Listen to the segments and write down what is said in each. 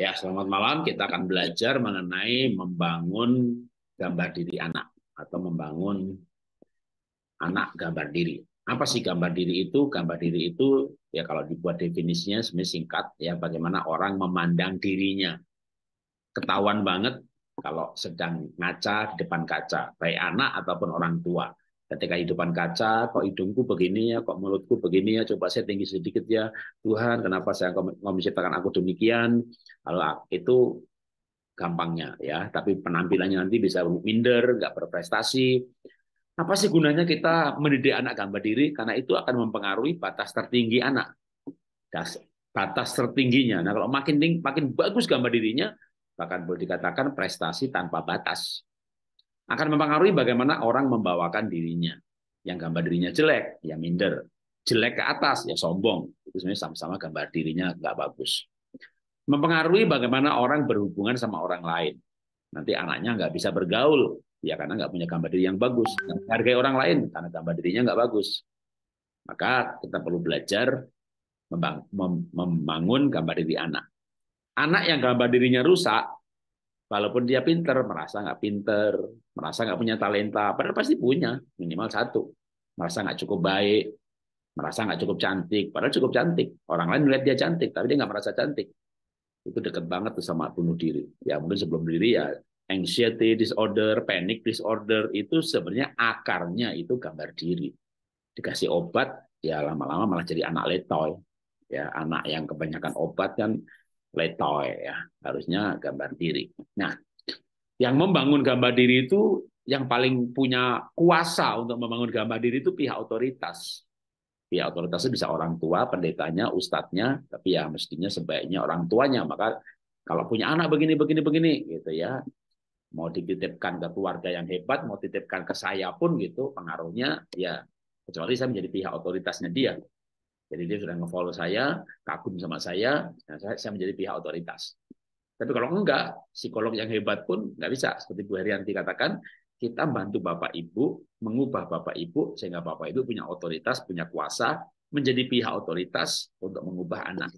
Ya, selamat malam. Kita akan belajar mengenai membangun gambar diri anak atau membangun anak gambar diri. Apa sih gambar diri itu? Gambar diri itu ya kalau dibuat definisinya sebenarnya singkat ya bagaimana orang memandang dirinya. Ketahuan banget kalau sedang ngaca di depan kaca, baik anak ataupun orang tua ketika hidupan kaca, kok hidungku begini ya, kok mulutku begini ya, coba saya tinggi sedikit ya, Tuhan, kenapa saya mau menciptakan aku demikian? Lalu itu gampangnya ya, tapi penampilannya nanti bisa minder, nggak berprestasi. Apa sih gunanya kita mendidik anak gambar diri? Karena itu akan mempengaruhi batas tertinggi anak. Batas tertingginya. Nah, kalau makin makin bagus gambar dirinya, bahkan boleh dikatakan prestasi tanpa batas akan mempengaruhi bagaimana orang membawakan dirinya. Yang gambar dirinya jelek, ya minder. Jelek ke atas, ya sombong. Itu sebenarnya sama-sama gambar dirinya nggak bagus. Mempengaruhi bagaimana orang berhubungan sama orang lain. Nanti anaknya nggak bisa bergaul, ya karena nggak punya gambar diri yang bagus. Hargai orang lain karena gambar dirinya nggak bagus. Maka kita perlu belajar membangun gambar diri anak. Anak yang gambar dirinya rusak, Walaupun dia pinter, merasa nggak pinter, merasa nggak punya talenta, padahal pasti punya, minimal satu. Merasa nggak cukup baik, merasa nggak cukup cantik, padahal cukup cantik. Orang lain melihat dia cantik, tapi dia nggak merasa cantik. Itu deket banget tuh sama bunuh diri. Ya mungkin sebelum diri ya anxiety disorder, panic disorder itu sebenarnya akarnya itu gambar diri. Dikasih obat, ya lama-lama malah jadi anak letoy. Ya anak yang kebanyakan obat kan letoy ya harusnya gambar diri nah yang membangun gambar diri itu yang paling punya kuasa untuk membangun gambar diri itu pihak otoritas pihak otoritas itu bisa orang tua pendetanya ustadznya tapi ya mestinya sebaiknya orang tuanya maka kalau punya anak begini begini begini gitu ya mau dititipkan ke keluarga yang hebat mau titipkan ke saya pun gitu pengaruhnya ya kecuali saya menjadi pihak otoritasnya dia jadi dia sudah nge-follow saya, kagum sama saya, nah saya, menjadi pihak otoritas. Tapi kalau enggak, psikolog yang hebat pun nggak bisa. Seperti Bu Herianti katakan, kita bantu Bapak Ibu, mengubah Bapak Ibu, sehingga Bapak Ibu punya otoritas, punya kuasa, menjadi pihak otoritas untuk mengubah anak.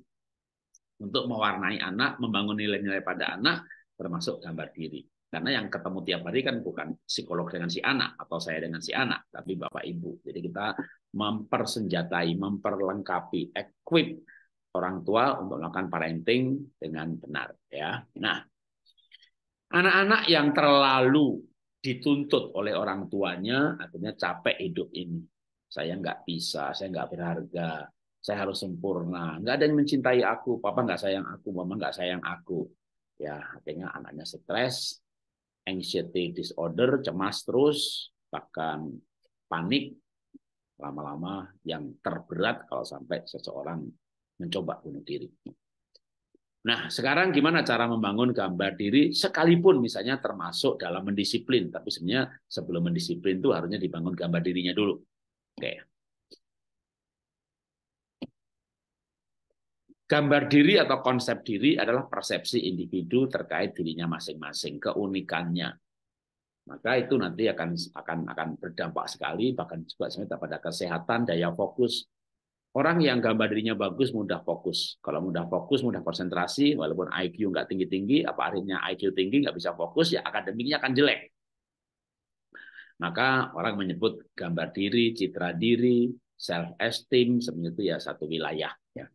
Untuk mewarnai anak, membangun nilai-nilai pada anak, termasuk gambar diri. Karena yang ketemu tiap hari kan bukan psikolog dengan si anak atau saya dengan si anak, tapi bapak ibu. Jadi kita mempersenjatai, memperlengkapi, equip orang tua untuk melakukan parenting dengan benar. Ya, nah anak-anak yang terlalu dituntut oleh orang tuanya akhirnya capek hidup ini. Saya nggak bisa, saya nggak berharga, saya harus sempurna. Nggak ada yang mencintai aku, papa nggak sayang aku, mama nggak sayang aku. Ya akhirnya anaknya stres, anxiety disorder, cemas terus, bahkan panik, lama-lama yang terberat kalau sampai seseorang mencoba bunuh diri. Nah, sekarang gimana cara membangun gambar diri sekalipun misalnya termasuk dalam mendisiplin, tapi sebenarnya sebelum mendisiplin itu harusnya dibangun gambar dirinya dulu. Oke. Gambar diri atau konsep diri adalah persepsi individu terkait dirinya masing-masing, keunikannya. Maka itu nanti akan akan akan berdampak sekali bahkan juga sebenarnya pada kesehatan, daya fokus. Orang yang gambar dirinya bagus mudah fokus. Kalau mudah fokus, mudah konsentrasi, walaupun IQ nggak tinggi-tinggi, apa akhirnya IQ tinggi nggak bisa fokus, ya akademiknya akan jelek. Maka orang menyebut gambar diri, citra diri, self esteem sebenarnya itu ya satu wilayah ya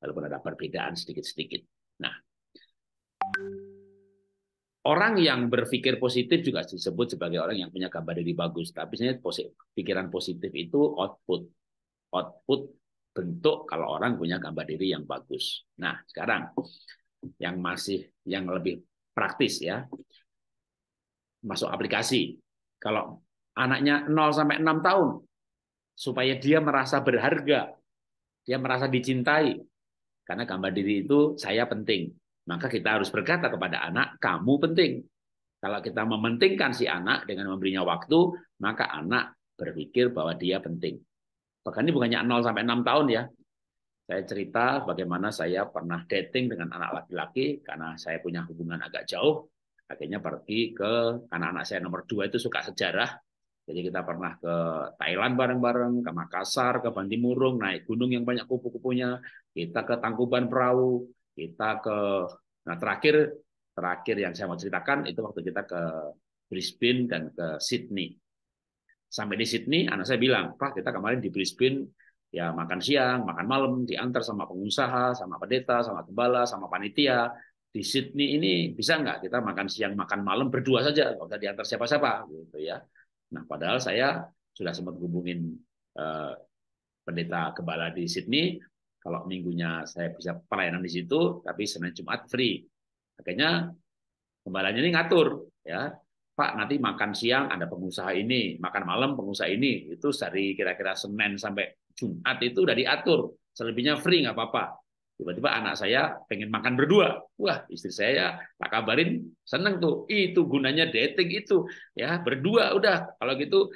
walaupun ada perbedaan sedikit-sedikit. Nah, orang yang berpikir positif juga disebut sebagai orang yang punya kabar diri bagus. Tapi sebenarnya pikiran positif itu output. Output bentuk kalau orang punya gambar diri yang bagus. Nah, sekarang yang masih yang lebih praktis ya. Masuk aplikasi. Kalau anaknya 0 sampai 6 tahun supaya dia merasa berharga, dia merasa dicintai, karena gambar diri itu saya penting. Maka kita harus berkata kepada anak, kamu penting. Kalau kita mementingkan si anak dengan memberinya waktu, maka anak berpikir bahwa dia penting. Bahkan ini bukannya 0 sampai 6 tahun ya. Saya cerita bagaimana saya pernah dating dengan anak laki-laki karena saya punya hubungan agak jauh. Akhirnya pergi ke anak-anak saya nomor dua itu suka sejarah. Jadi kita pernah ke Thailand bareng-bareng, ke Makassar, ke Bantimurung, naik gunung yang banyak kupu-kupunya, kita ke Tangkuban Perahu, kita ke nah terakhir terakhir yang saya mau ceritakan itu waktu kita ke Brisbane dan ke Sydney. Sampai di Sydney anak saya bilang, "Pak, kita kemarin di Brisbane ya makan siang, makan malam, diantar sama pengusaha, sama pendeta, sama gembala, sama panitia. Di Sydney ini bisa nggak kita makan siang, makan malam berdua saja, nggak usah diantar siapa-siapa gitu ya." Nah, padahal saya sudah sempat hubungin eh, pendeta kebala di Sydney. Kalau minggunya saya bisa pelayanan di situ, tapi Senin Jumat free. Akhirnya kembalanya ini ngatur, ya Pak nanti makan siang ada pengusaha ini, makan malam pengusaha ini. Itu dari kira-kira Senin sampai Jumat itu udah diatur. Selebihnya free nggak apa-apa. Tiba-tiba anak saya pengen makan berdua. Wah, istri saya tak kabarin, seneng tuh. Itu gunanya dating itu. Ya, berdua udah. Kalau gitu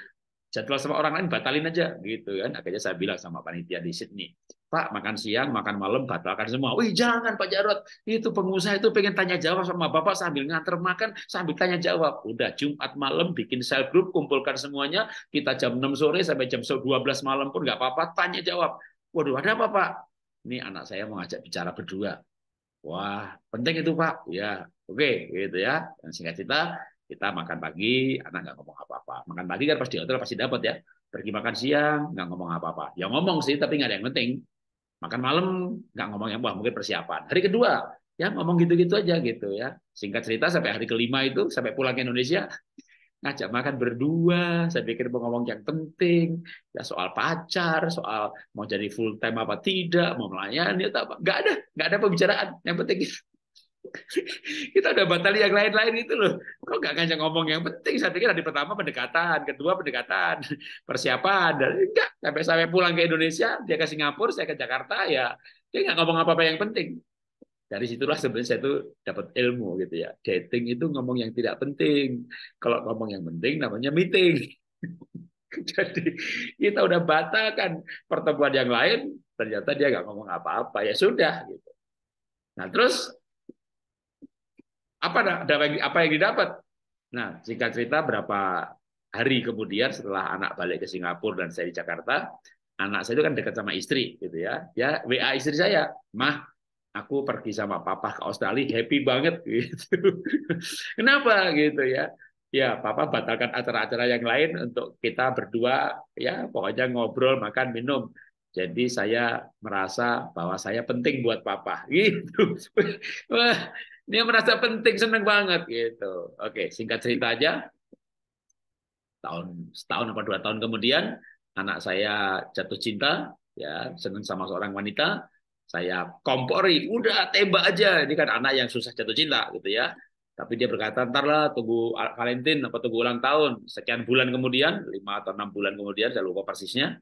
jadwal sama orang lain batalin aja gitu kan. Akhirnya saya bilang sama panitia di Sydney, "Pak, makan siang, makan malam batalkan semua." "Wih, jangan Pak Jarot. Itu pengusaha itu pengen tanya jawab sama Bapak sambil nganter makan, sambil tanya jawab." Udah Jumat malam bikin sel grup, kumpulkan semuanya. Kita jam 6 sore sampai jam 12 malam pun nggak apa-apa tanya jawab. Waduh, ada apa Pak? ini anak saya mau ngajak bicara berdua. Wah, penting itu Pak. Ya, oke, okay, gitu ya. Dan singkat cerita, kita makan pagi, anak nggak ngomong apa-apa. Makan pagi kan pasti hotel pasti dapat ya. Pergi makan siang, nggak ngomong apa-apa. Ya ngomong sih, tapi nggak ada yang penting. Makan malam, nggak ngomong yang buah, mungkin persiapan. Hari kedua, ya ngomong gitu-gitu aja gitu ya. Singkat cerita sampai hari kelima itu, sampai pulang ke Indonesia, ngajak makan berdua, saya pikir mau ngomong yang penting, ya soal pacar, soal mau jadi full time apa tidak, mau melayani atau apa. Nggak ada, nggak ada pembicaraan. Yang penting kita udah batal yang lain-lain itu loh. Kok nggak ngajak ngomong yang penting? Saya pikir hari pertama pendekatan, kedua pendekatan, persiapan, dan enggak. Sampai sampai pulang ke Indonesia, dia ke Singapura, saya ke Jakarta, ya dia nggak ngomong apa-apa yang penting dari situlah sebenarnya saya tuh dapat ilmu gitu ya. Dating itu ngomong yang tidak penting. Kalau ngomong yang penting namanya meeting. Jadi kita udah batalkan pertemuan yang lain, ternyata dia nggak ngomong apa-apa ya sudah gitu. Nah terus apa apa yang didapat? Nah singkat cerita berapa hari kemudian setelah anak balik ke Singapura dan saya di Jakarta, anak saya itu kan dekat sama istri gitu ya. Ya WA istri saya, mah aku pergi sama papa ke Australia happy banget gitu. Kenapa gitu ya? Ya, papa batalkan acara-acara yang lain untuk kita berdua ya pokoknya ngobrol, makan, minum. Jadi saya merasa bahwa saya penting buat papa gitu. Wah, dia merasa penting, seneng banget gitu. Oke, singkat cerita aja. Tahun setahun apa dua tahun kemudian anak saya jatuh cinta ya seneng sama seorang wanita saya kompori, udah tembak aja. Ini kan anak yang susah jatuh cinta gitu ya. Tapi dia berkata, ntar lah tunggu Valentine apa tunggu ulang tahun. Sekian bulan kemudian, lima atau enam bulan kemudian, saya lupa persisnya.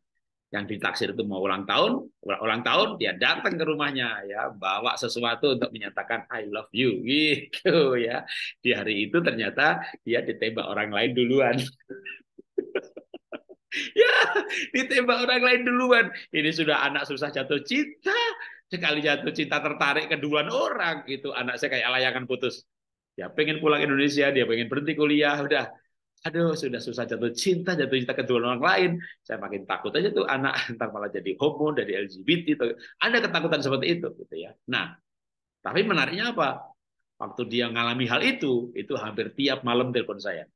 Yang ditaksir itu mau ulang tahun, ulang tahun dia datang ke rumahnya ya, bawa sesuatu untuk menyatakan I love you gitu ya. Di hari itu ternyata dia ditembak orang lain duluan ya, ditembak orang lain duluan. Ini sudah anak susah jatuh cinta. Sekali jatuh cinta tertarik kedua orang. gitu Anak saya kayak layangan putus. Ya pengen pulang Indonesia, dia pengen berhenti kuliah. Udah, aduh sudah susah jatuh cinta jatuh cinta kedua orang lain saya makin takut aja tuh anak entar malah jadi homo dari LGBT itu. ada ketakutan seperti itu gitu ya nah tapi menariknya apa waktu dia ngalami hal itu itu hampir tiap malam telepon saya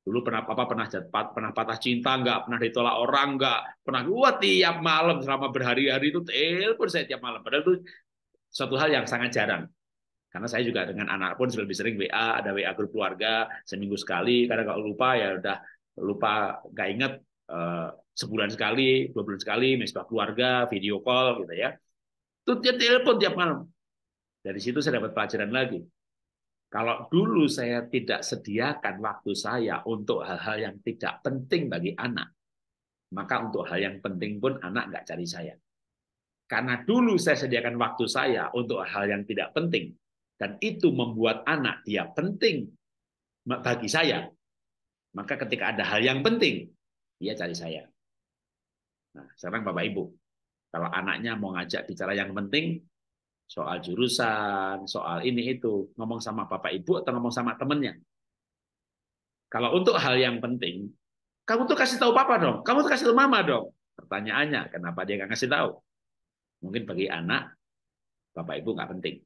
Dulu pernah papa pernah jatpat, pernah patah cinta enggak, pernah ditolak orang enggak, pernah gua tiap malam selama berhari-hari itu telepon saya tiap malam. Padahal itu suatu hal yang sangat jarang. Karena saya juga dengan anak pun lebih sering WA, ada WA grup keluarga seminggu sekali. Karena kalau lupa ya udah lupa nggak inget eh, sebulan sekali, dua bulan sekali, mesbah keluarga, video call gitu ya. Itu dia telepon tiap malam. Dari situ saya dapat pelajaran lagi. Kalau dulu saya tidak sediakan waktu saya untuk hal-hal yang tidak penting bagi anak, maka untuk hal yang penting pun anak nggak cari saya. Karena dulu saya sediakan waktu saya untuk hal yang tidak penting, dan itu membuat anak dia penting bagi saya, maka ketika ada hal yang penting, dia cari saya. Nah, sekarang Bapak Ibu, kalau anaknya mau ngajak bicara yang penting, soal jurusan, soal ini itu, ngomong sama bapak ibu atau ngomong sama temennya. Kalau untuk hal yang penting, kamu tuh kasih tahu papa dong, kamu tuh kasih tahu mama dong. Pertanyaannya, kenapa dia nggak kasih tahu? Mungkin bagi anak, bapak ibu nggak penting.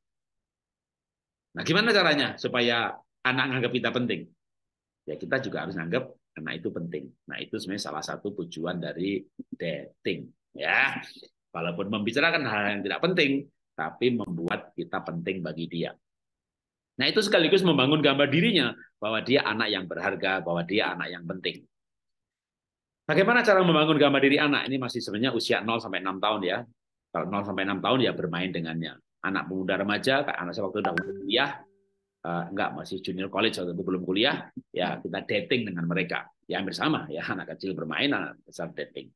Nah, gimana caranya supaya anak nganggap kita penting? Ya kita juga harus nganggap anak itu penting. Nah, itu sebenarnya salah satu tujuan dari dating, ya. Walaupun membicarakan hal yang tidak penting, tapi membuat kita penting bagi dia. Nah, itu sekaligus membangun gambar dirinya bahwa dia anak yang berharga, bahwa dia anak yang penting. Bagaimana cara membangun gambar diri anak? Ini masih sebenarnya usia 0 sampai 6 tahun ya. Kalau 0 sampai 6 tahun ya bermain dengannya. Anak pemuda remaja, kayak anak saya waktu udah kuliah, uh, enggak masih junior college atau belum kuliah, ya kita dating dengan mereka. Ya hampir sama ya, anak kecil bermain, anak besar dating.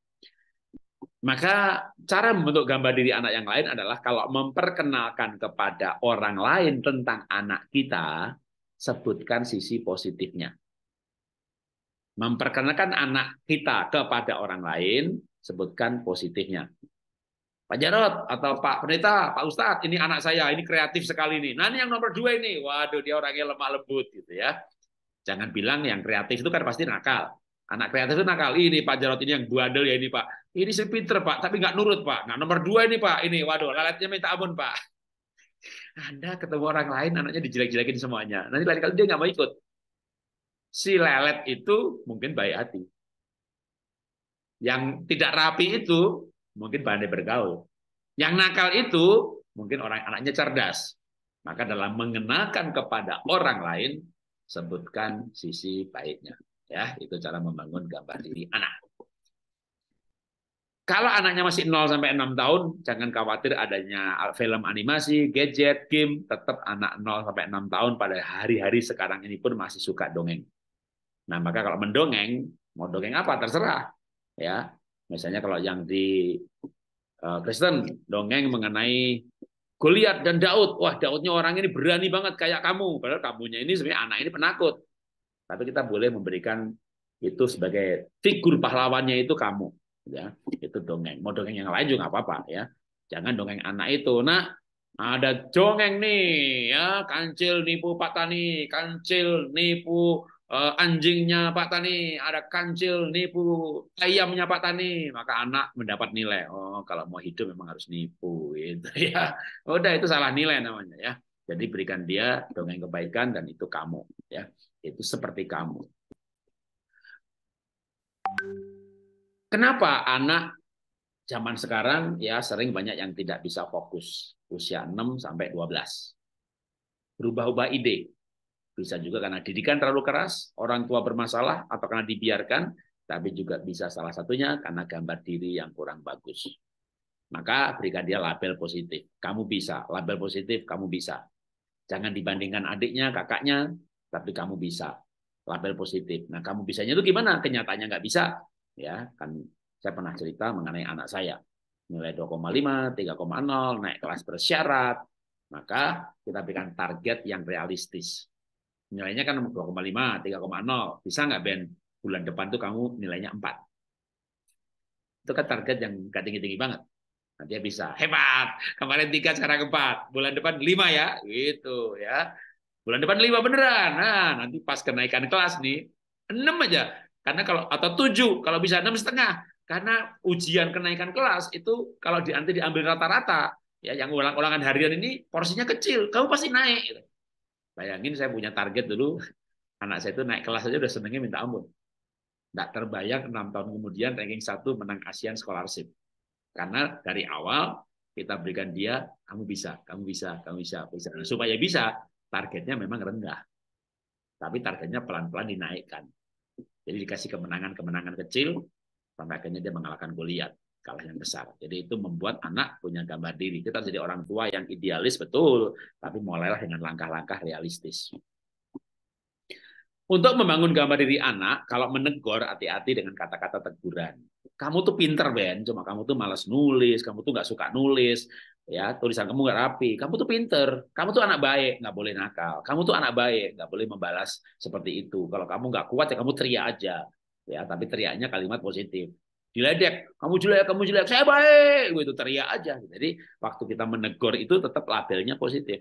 Maka cara membentuk gambar diri anak yang lain adalah kalau memperkenalkan kepada orang lain tentang anak kita, sebutkan sisi positifnya. Memperkenalkan anak kita kepada orang lain, sebutkan positifnya. Pak Jarot atau Pak Pendeta, Pak Ustadz, ini anak saya, ini kreatif sekali ini. Nah ini yang nomor dua ini, waduh dia orangnya lemah lembut gitu ya. Jangan bilang yang kreatif itu kan pasti nakal. Anak kreatif itu nakal. Ini Pak Jarot ini yang buadel ya ini Pak. Ini si pinter Pak, tapi nggak nurut Pak. Nah nomor dua ini Pak, ini waduh lalatnya minta ampun Pak. Anda ketemu orang lain, anaknya dijelek-jelekin semuanya. Nanti lain kali dia nggak mau ikut. Si lelet itu mungkin baik hati. Yang tidak rapi itu mungkin pandai bergaul. Yang nakal itu mungkin orang anaknya cerdas. Maka dalam mengenakan kepada orang lain, sebutkan sisi baiknya. Ya, itu cara membangun gambar diri anak. Kalau anaknya masih 0 sampai 6 tahun, jangan khawatir adanya film animasi, gadget, game, tetap anak 0 sampai 6 tahun pada hari-hari sekarang ini pun masih suka dongeng. Nah, maka kalau mendongeng, mau dongeng apa terserah. Ya. Misalnya kalau yang di eh, Kristen dongeng mengenai Goliat dan Daud. Wah, Daudnya orang ini berani banget kayak kamu. Padahal kamunya ini sebenarnya anak ini penakut. Tapi kita boleh memberikan itu sebagai figur pahlawannya itu kamu ya itu dongeng mau dongeng yang lain juga nggak apa-apa ya jangan dongeng anak itu nak ada dongeng nih ya kancil nipu Pak Tani kancil nipu uh, anjingnya Pak Tani ada kancil nipu ayamnya Pak Tani maka anak mendapat nilai oh kalau mau hidup memang harus nipu itu ya udah itu salah nilai namanya ya jadi berikan dia dongeng kebaikan dan itu kamu ya itu seperti kamu. Kenapa anak zaman sekarang ya sering banyak yang tidak bisa fokus usia 6 sampai 12. Berubah-ubah ide. Bisa juga karena didikan terlalu keras, orang tua bermasalah atau karena dibiarkan, tapi juga bisa salah satunya karena gambar diri yang kurang bagus. Maka berikan dia label positif. Kamu bisa, label positif kamu bisa. Jangan dibandingkan adiknya, kakaknya, tapi kamu bisa. Label positif. Nah, kamu bisanya itu gimana? Kenyataannya nggak bisa, ya kan saya pernah cerita mengenai anak saya nilai 2,5, 3,0 naik kelas bersyarat maka kita berikan target yang realistis nilainya kan 2,5, 3,0 bisa nggak Ben bulan depan tuh kamu nilainya 4 itu kan target yang nggak tinggi-tinggi banget nah, dia ya bisa hebat kemarin tiga sekarang empat bulan depan lima ya gitu ya bulan depan lima beneran nah nanti pas kenaikan kelas nih enam aja karena kalau atau tujuh, kalau bisa enam setengah. Karena ujian kenaikan kelas itu kalau dianti diambil rata-rata, ya yang ulang-ulangan harian ini porsinya kecil, kamu pasti naik. Gitu. Bayangin saya punya target dulu, anak saya itu naik kelas aja udah senengnya minta ampun. Tidak terbayang enam tahun kemudian ranking satu menang ASEAN Scholarship. Karena dari awal kita berikan dia, kamu bisa, kamu bisa, kamu bisa, bisa. Supaya bisa, targetnya memang rendah. Tapi targetnya pelan-pelan dinaikkan. Jadi dikasih kemenangan-kemenangan kecil sampai akhirnya dia mengalahkan Goliat, kalah yang besar. Jadi itu membuat anak punya gambar diri. Kita jadi orang tua yang idealis betul, tapi mulailah dengan langkah-langkah realistis. Untuk membangun gambar diri anak, kalau menegur hati-hati dengan kata-kata teguran. Kamu tuh pinter Ben, cuma kamu tuh malas nulis, kamu tuh nggak suka nulis, ya tulisan kamu nggak rapi kamu tuh pinter kamu tuh anak baik nggak boleh nakal kamu tuh anak baik nggak boleh membalas seperti itu kalau kamu nggak kuat ya kamu teriak aja ya tapi teriaknya kalimat positif diledek kamu jelek kamu jelek saya baik gue itu teriak aja jadi waktu kita menegur itu tetap labelnya positif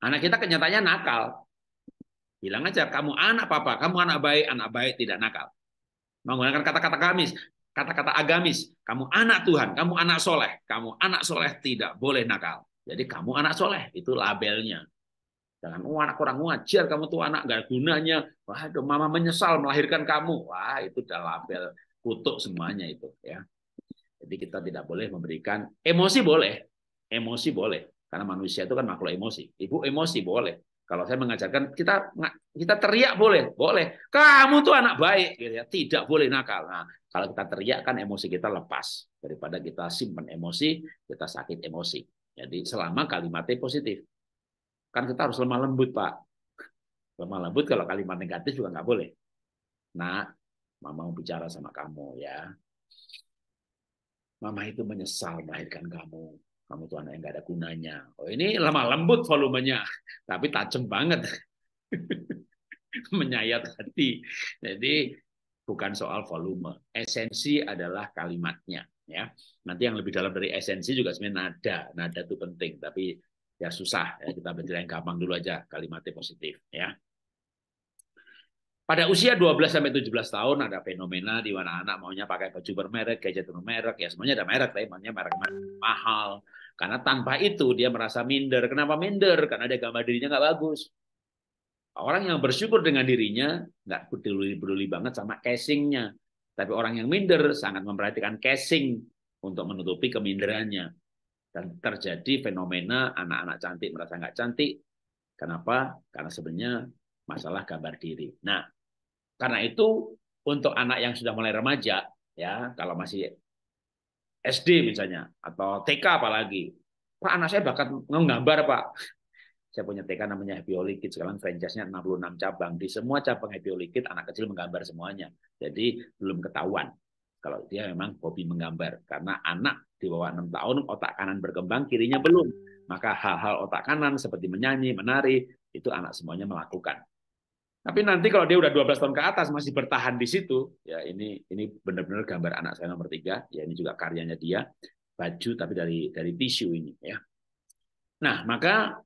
anak kita kenyataannya nakal bilang aja kamu anak papa kamu anak baik anak baik tidak nakal menggunakan kata-kata kamis kata-kata agamis. Kamu anak Tuhan, kamu anak soleh. Kamu anak soleh tidak boleh nakal. Jadi kamu anak soleh, itu labelnya. Jangan, oh anak kurang wajar, kamu tuh anak gak gunanya. Wah, aduh, mama menyesal melahirkan kamu. Wah, itu udah label kutuk semuanya itu. ya. Jadi kita tidak boleh memberikan, emosi boleh. Emosi boleh. Karena manusia itu kan makhluk emosi. Ibu emosi boleh. Kalau saya mengajarkan kita kita teriak boleh, boleh. Kamu tuh anak baik, gitu ya. Tidak boleh nakal. Nah, kalau kita teriak kan emosi kita lepas daripada kita simpan emosi, kita sakit emosi. Jadi selama kalimatnya positif, kan kita harus lemah lembut pak. Lemah lembut kalau kalimat negatif juga nggak boleh. Nah, mama mau bicara sama kamu ya. Mama itu menyesal melahirkan kamu kamu tuh anak yang gak ada gunanya. Oh ini lemah lembut volumenya, tapi tajam banget. Menyayat hati. Jadi bukan soal volume. Esensi adalah kalimatnya. Ya, nanti yang lebih dalam dari esensi juga sebenarnya nada. Nada itu penting, tapi ya susah. Ya, kita belajar yang gampang dulu aja. Kalimatnya positif. Ya. Pada usia 12 sampai 17 tahun ada fenomena di mana anak maunya pakai baju bermerek, gadget bermerek, ya semuanya ada merek, tapi maunya merek mahal, karena tanpa itu dia merasa minder. Kenapa minder? Karena dia gambar dirinya nggak bagus. Orang yang bersyukur dengan dirinya nggak peduli-peduli banget sama casingnya. Tapi orang yang minder sangat memperhatikan casing untuk menutupi keminderannya. Dan terjadi fenomena anak-anak cantik merasa nggak cantik. Kenapa? Karena sebenarnya masalah gambar diri. Nah, karena itu untuk anak yang sudah mulai remaja, ya kalau masih SD misalnya atau TK apalagi. Pak anak saya bakat menggambar Pak. Saya punya TK namanya Happy Holy Sekarang franchise-nya 66 cabang. Di semua cabang Happy Holy anak kecil menggambar semuanya. Jadi belum ketahuan kalau dia memang hobi menggambar. Karena anak di bawah 6 tahun otak kanan berkembang, kirinya belum. Maka hal-hal otak kanan seperti menyanyi, menari, itu anak semuanya melakukan. Tapi nanti kalau dia udah 12 tahun ke atas masih bertahan di situ, ya ini ini benar-benar gambar anak saya nomor tiga. Ya ini juga karyanya dia, baju tapi dari dari tisu ini ya. Nah maka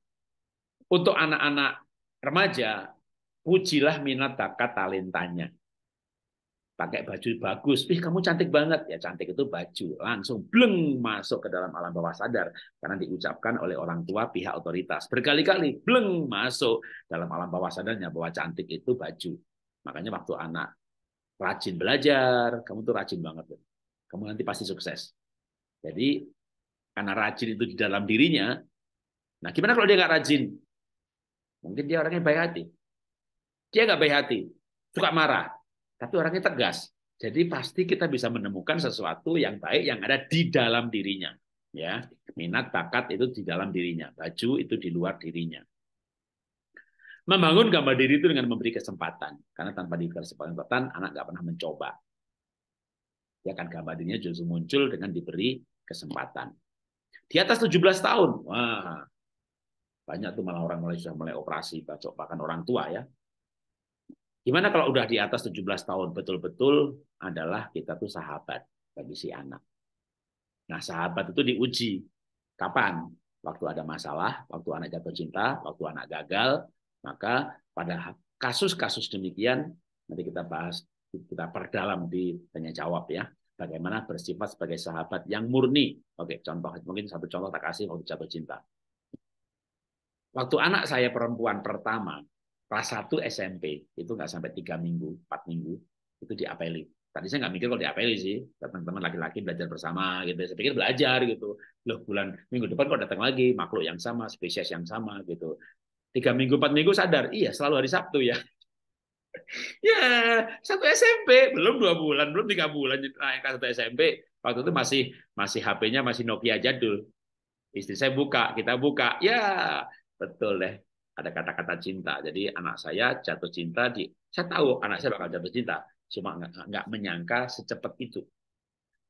untuk anak-anak remaja pujilah minat bakat talentanya pakai baju bagus, ih kamu cantik banget ya cantik itu baju langsung bleng masuk ke dalam alam bawah sadar karena diucapkan oleh orang tua pihak otoritas berkali-kali bleng masuk dalam alam bawah sadarnya bahwa cantik itu baju makanya waktu anak rajin belajar kamu tuh rajin banget kamu nanti pasti sukses jadi karena rajin itu di dalam dirinya nah gimana kalau dia nggak rajin mungkin dia orangnya baik hati dia nggak baik hati suka marah tapi orangnya tegas. Jadi pasti kita bisa menemukan sesuatu yang baik yang ada di dalam dirinya. Ya, minat bakat itu di dalam dirinya, baju itu di luar dirinya. Membangun gambar diri itu dengan memberi kesempatan, karena tanpa diberi kesempatan anak nggak pernah mencoba. Ya kan gambar dirinya justru muncul dengan diberi kesempatan. Di atas 17 tahun, wah banyak tuh malah orang mulai sudah mulai operasi, bahkan orang tua ya, Gimana kalau udah di atas 17 tahun? Betul-betul adalah kita tuh sahabat bagi si anak. Nah, sahabat itu diuji. Kapan? Waktu ada masalah, waktu anak jatuh cinta, waktu anak gagal, maka pada kasus-kasus demikian nanti kita bahas kita perdalam di tanya jawab ya bagaimana bersifat sebagai sahabat yang murni. Oke, contoh mungkin satu contoh tak kasih waktu jatuh cinta. Waktu anak saya perempuan pertama, kelas 1 SMP itu nggak sampai tiga minggu, empat minggu itu diapeli. Tadi saya nggak mikir kalau diapeli sih, teman teman laki-laki belajar bersama gitu. Saya pikir belajar gitu. Loh bulan minggu depan kok datang lagi makhluk yang sama, spesies yang sama gitu. Tiga minggu, empat minggu sadar, iya selalu hari Sabtu ya. ya satu SMP belum dua bulan, belum tiga bulan naik satu SMP. Waktu itu masih masih HP-nya masih Nokia jadul. Istri saya buka, kita buka, ya betul deh ada kata-kata cinta. Jadi anak saya jatuh cinta di saya tahu anak saya bakal jatuh cinta, cuma nggak menyangka secepat itu.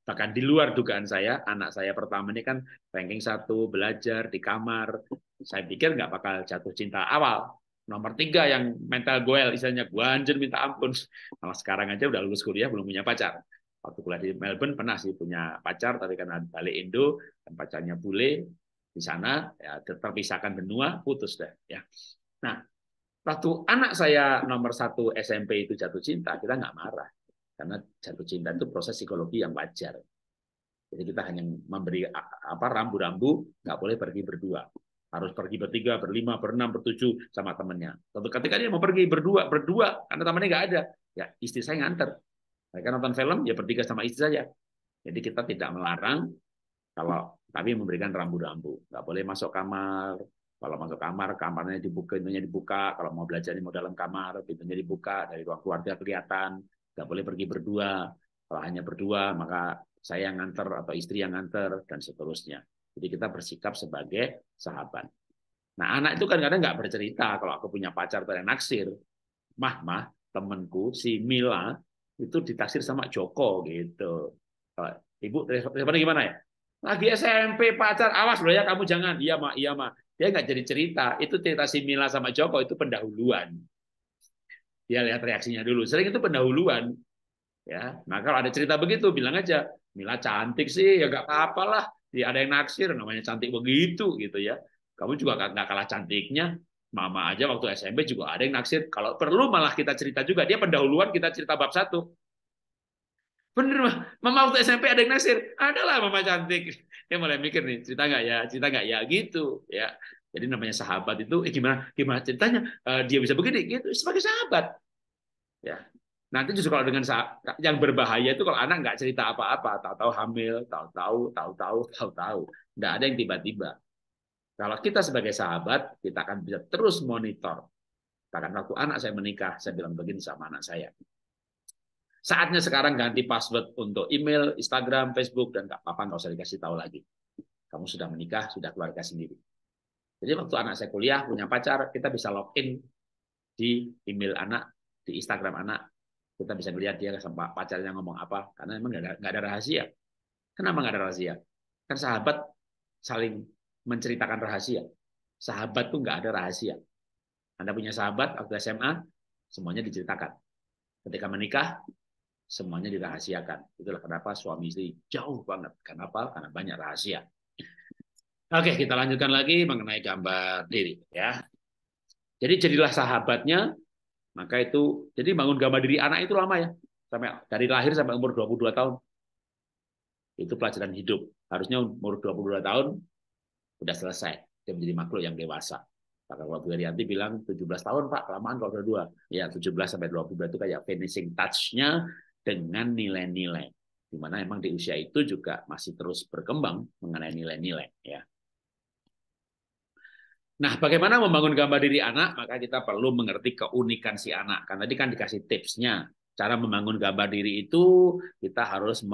Bahkan di luar dugaan saya, anak saya pertama ini kan ranking satu, belajar di kamar. Saya pikir nggak bakal jatuh cinta awal. Nomor tiga yang mental goel, istilahnya gue anjir minta ampun. Malah sekarang aja udah lulus kuliah, belum punya pacar. Waktu kuliah di Melbourne pernah sih punya pacar, tapi karena balik Indo, dan pacarnya bule, di sana ya, terpisahkan benua putus deh ya nah waktu anak saya nomor satu SMP itu jatuh cinta kita nggak marah karena jatuh cinta itu proses psikologi yang wajar jadi kita hanya memberi apa rambu-rambu nggak boleh pergi berdua harus pergi bertiga, berlima, berenam, bertujuh sama temannya. Tapi ketika dia mau pergi berdua, berdua karena temannya nggak ada, ya istri saya nganter. Mereka nonton film ya bertiga sama istri saya. Jadi kita tidak melarang kalau tapi memberikan rambu-rambu. Nggak boleh masuk kamar. Kalau masuk kamar, kamarnya dibuka, pintunya dibuka. Kalau mau belajar mau dalam kamar, pintunya dibuka. Dari ruang keluarga kelihatan. Nggak boleh pergi berdua. Kalau hanya berdua, maka saya yang nganter atau istri yang nganter, dan seterusnya. Jadi kita bersikap sebagai sahabat. Nah, anak itu kan kadang nggak bercerita kalau aku punya pacar atau yang naksir. Mah, mah, temanku, si Mila, itu ditaksir sama Joko gitu. Ibu, responnya gimana ya? lagi SMP pacar, awas loh ya kamu jangan. Iya mak, iya mak. Dia nggak jadi cerita. Itu cerita si Mila sama Joko itu pendahuluan. Dia lihat reaksinya dulu. Sering itu pendahuluan. Ya, nah kalau ada cerita begitu bilang aja, Mila cantik sih, ya nggak apa-apa lah. dia ada yang naksir namanya cantik begitu gitu ya. Kamu juga nggak kalah cantiknya. Mama aja waktu SMP juga ada yang naksir. Kalau perlu malah kita cerita juga. Dia pendahuluan kita cerita bab satu. Bener mah, mama waktu SMP ada yang naksir, adalah mama cantik. Dia mulai mikir nih, cerita nggak ya, cerita nggak ya gitu ya. Jadi namanya sahabat itu, eh, gimana gimana ceritanya uh, dia bisa begini gitu sebagai sahabat. Ya, Nanti justru kalau dengan yang berbahaya itu kalau anak nggak cerita apa-apa, tahu-tahu hamil, tahu-tahu, tahu-tahu, tahu-tahu, nggak ada yang tiba-tiba. Kalau kita sebagai sahabat, kita akan bisa terus monitor. Bahkan waktu anak saya menikah, saya bilang begini sama anak saya, Saatnya sekarang ganti password untuk email, Instagram, Facebook, dan nggak apa-apa, nggak usah dikasih tahu lagi. Kamu sudah menikah, sudah keluarga sendiri. Jadi waktu anak saya kuliah, punya pacar, kita bisa login di email anak, di Instagram anak. Kita bisa melihat dia sama pacarnya ngomong apa. Karena memang nggak ada, ada rahasia. Kenapa nggak ada rahasia? Kan sahabat saling menceritakan rahasia. Sahabat tuh nggak ada rahasia. Anda punya sahabat waktu SMA, semuanya diceritakan. Ketika menikah, semuanya dirahasiakan. Itulah kenapa suami istri jauh banget. Kenapa? Karena banyak rahasia. Oke, kita lanjutkan lagi mengenai gambar diri ya. Jadi jadilah sahabatnya, maka itu jadi bangun gambar diri anak itu lama ya. Sampai dari lahir sampai umur 22 tahun. Itu pelajaran hidup. Harusnya umur 22 tahun sudah selesai. Dia menjadi makhluk yang dewasa. Pak Bu Herianti bilang 17 tahun Pak, lamaan kalau dua. Ya 17 sampai 22 itu kayak finishing touch-nya dengan nilai-nilai. Di mana memang di usia itu juga masih terus berkembang mengenai nilai-nilai. ya. Nah, bagaimana membangun gambar diri anak? Maka kita perlu mengerti keunikan si anak. Karena tadi kan dikasih tipsnya. Cara membangun gambar diri itu kita harus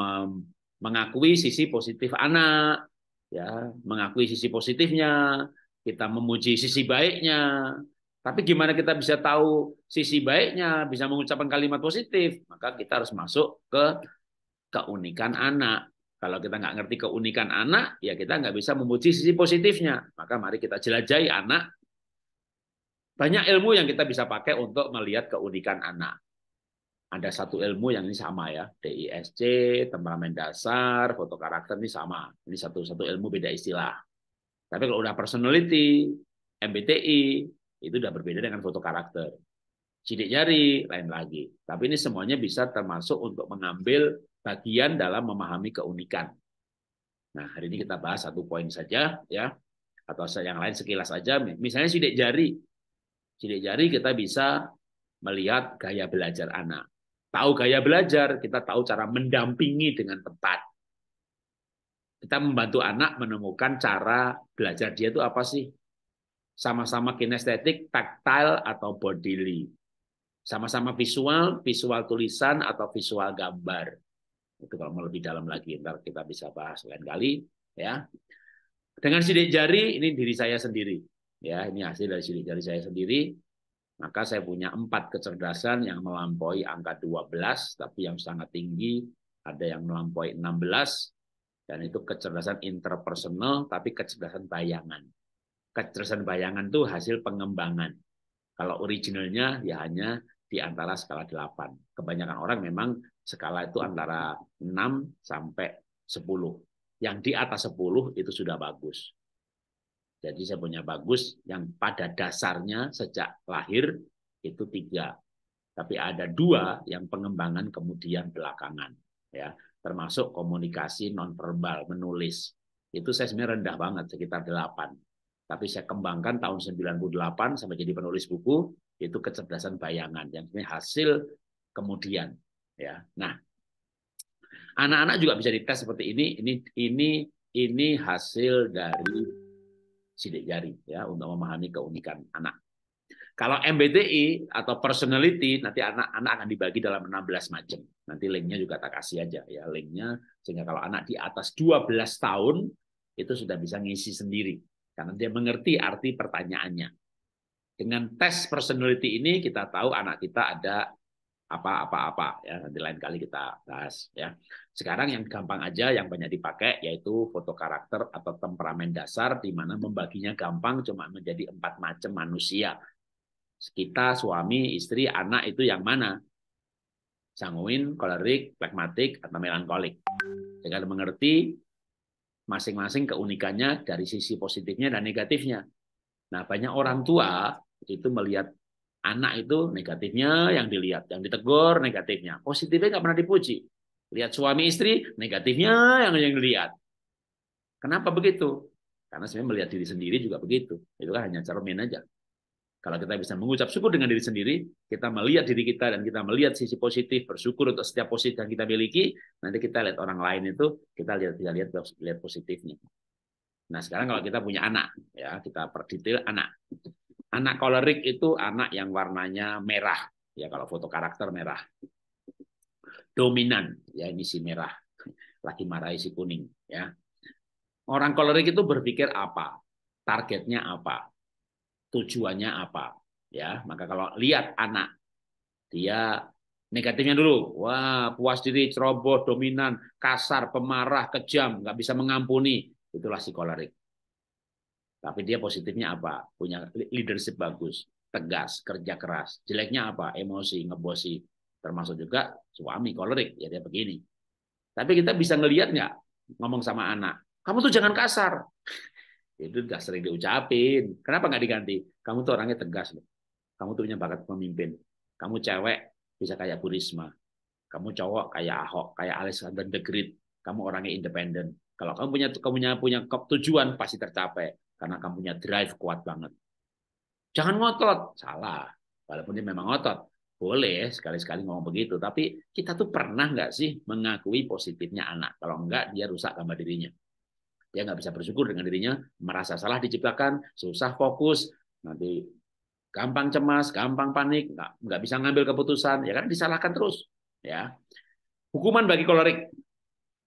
mengakui sisi positif anak, ya, mengakui sisi positifnya, kita memuji sisi baiknya, tapi gimana kita bisa tahu sisi baiknya, bisa mengucapkan kalimat positif? Maka kita harus masuk ke keunikan anak. Kalau kita nggak ngerti keunikan anak, ya kita nggak bisa memuji sisi positifnya. Maka mari kita jelajahi anak. Banyak ilmu yang kita bisa pakai untuk melihat keunikan anak. Ada satu ilmu yang ini sama ya, DISC, temperamen dasar, foto karakter ini sama. Ini satu-satu ilmu beda istilah. Tapi kalau udah personality, MBTI, itu sudah berbeda dengan foto karakter. Sidik jari, lain lagi. Tapi ini semuanya bisa termasuk untuk mengambil bagian dalam memahami keunikan. Nah, hari ini kita bahas satu poin saja ya atau yang lain sekilas saja. Misalnya sidik jari. Sidik jari kita bisa melihat gaya belajar anak. Tahu gaya belajar, kita tahu cara mendampingi dengan tepat. Kita membantu anak menemukan cara belajar dia itu apa sih? sama-sama kinestetik, tactile atau bodily. Sama-sama visual, visual tulisan atau visual gambar. Itu kalau mau lebih dalam lagi, ntar kita bisa bahas lain kali. ya. Dengan sidik jari, ini diri saya sendiri. ya Ini hasil dari sidik jari saya sendiri. Maka saya punya empat kecerdasan yang melampaui angka 12, tapi yang sangat tinggi ada yang melampaui 16, dan itu kecerdasan interpersonal, tapi kecerdasan bayangan kecerdasan bayangan itu hasil pengembangan. Kalau originalnya ya hanya di antara skala 8. Kebanyakan orang memang skala itu antara 6 sampai 10. Yang di atas 10 itu sudah bagus. Jadi saya punya bagus yang pada dasarnya sejak lahir itu tiga. Tapi ada dua yang pengembangan kemudian belakangan. ya Termasuk komunikasi nonverbal, menulis. Itu saya sebenarnya rendah banget, sekitar 8 tapi saya kembangkan tahun 98 sampai jadi penulis buku itu kecerdasan bayangan yang ini hasil kemudian ya nah anak-anak juga bisa dites seperti ini ini ini ini hasil dari sidik jari ya untuk memahami keunikan anak kalau MBTI atau personality nanti anak-anak akan dibagi dalam 16 macam. Nanti linknya juga tak kasih aja ya linknya sehingga kalau anak di atas 12 tahun itu sudah bisa ngisi sendiri karena dia mengerti arti pertanyaannya. Dengan tes personality ini kita tahu anak kita ada apa-apa-apa ya nanti lain kali kita bahas ya. Sekarang yang gampang aja yang banyak dipakai yaitu foto karakter atau temperamen dasar di mana membaginya gampang cuma menjadi empat macam manusia. Kita suami, istri, anak itu yang mana? sanguin, kolerik, pragmatik, atau melankolik. Dengan mengerti masing-masing keunikannya dari sisi positifnya dan negatifnya. Nah, banyak orang tua itu melihat anak itu negatifnya yang dilihat, yang ditegur negatifnya. Positifnya nggak pernah dipuji. Lihat suami istri, negatifnya yang yang dilihat. Kenapa begitu? Karena sebenarnya melihat diri sendiri juga begitu. Itu kan hanya cermin aja. Kalau kita bisa mengucap syukur dengan diri sendiri, kita melihat diri kita dan kita melihat sisi positif, bersyukur untuk setiap positif yang kita miliki, nanti kita lihat orang lain itu, kita lihat kita lihat lihat positifnya. Nah, sekarang kalau kita punya anak, ya, kita perdetail anak. Anak kolerik itu anak yang warnanya merah. Ya, kalau foto karakter merah. Dominan, ya ini si merah. Lagi marahi si kuning, ya. Orang kolerik itu berpikir apa? Targetnya apa? tujuannya apa ya maka kalau lihat anak dia negatifnya dulu wah puas diri ceroboh dominan kasar pemarah kejam nggak bisa mengampuni itulah psikolerik tapi dia positifnya apa punya leadership bagus tegas kerja keras jeleknya apa emosi ngebosi termasuk juga suami kolerik ya dia begini tapi kita bisa ngelihat nggak ngomong sama anak kamu tuh jangan kasar itu nggak sering diucapin. Kenapa nggak diganti? Kamu tuh orangnya tegas loh. Kamu tuh punya bakat pemimpin. Kamu cewek bisa kayak Burisma. Kamu cowok kayak Ahok, kayak Alexander the Great. Kamu orangnya independen. Kalau kamu punya kamu punya punya tujuan pasti tercapai karena kamu punya drive kuat banget. Jangan ngotot, salah. Walaupun dia memang ngotot, boleh sekali-sekali ngomong begitu. Tapi kita tuh pernah nggak sih mengakui positifnya anak? Kalau nggak dia rusak gambar dirinya. Dia nggak bisa bersyukur dengan dirinya, merasa salah diciptakan, susah fokus, nanti gampang cemas, gampang panik, nggak, nggak bisa ngambil keputusan, ya kan disalahkan terus. Ya, hukuman bagi kolerik,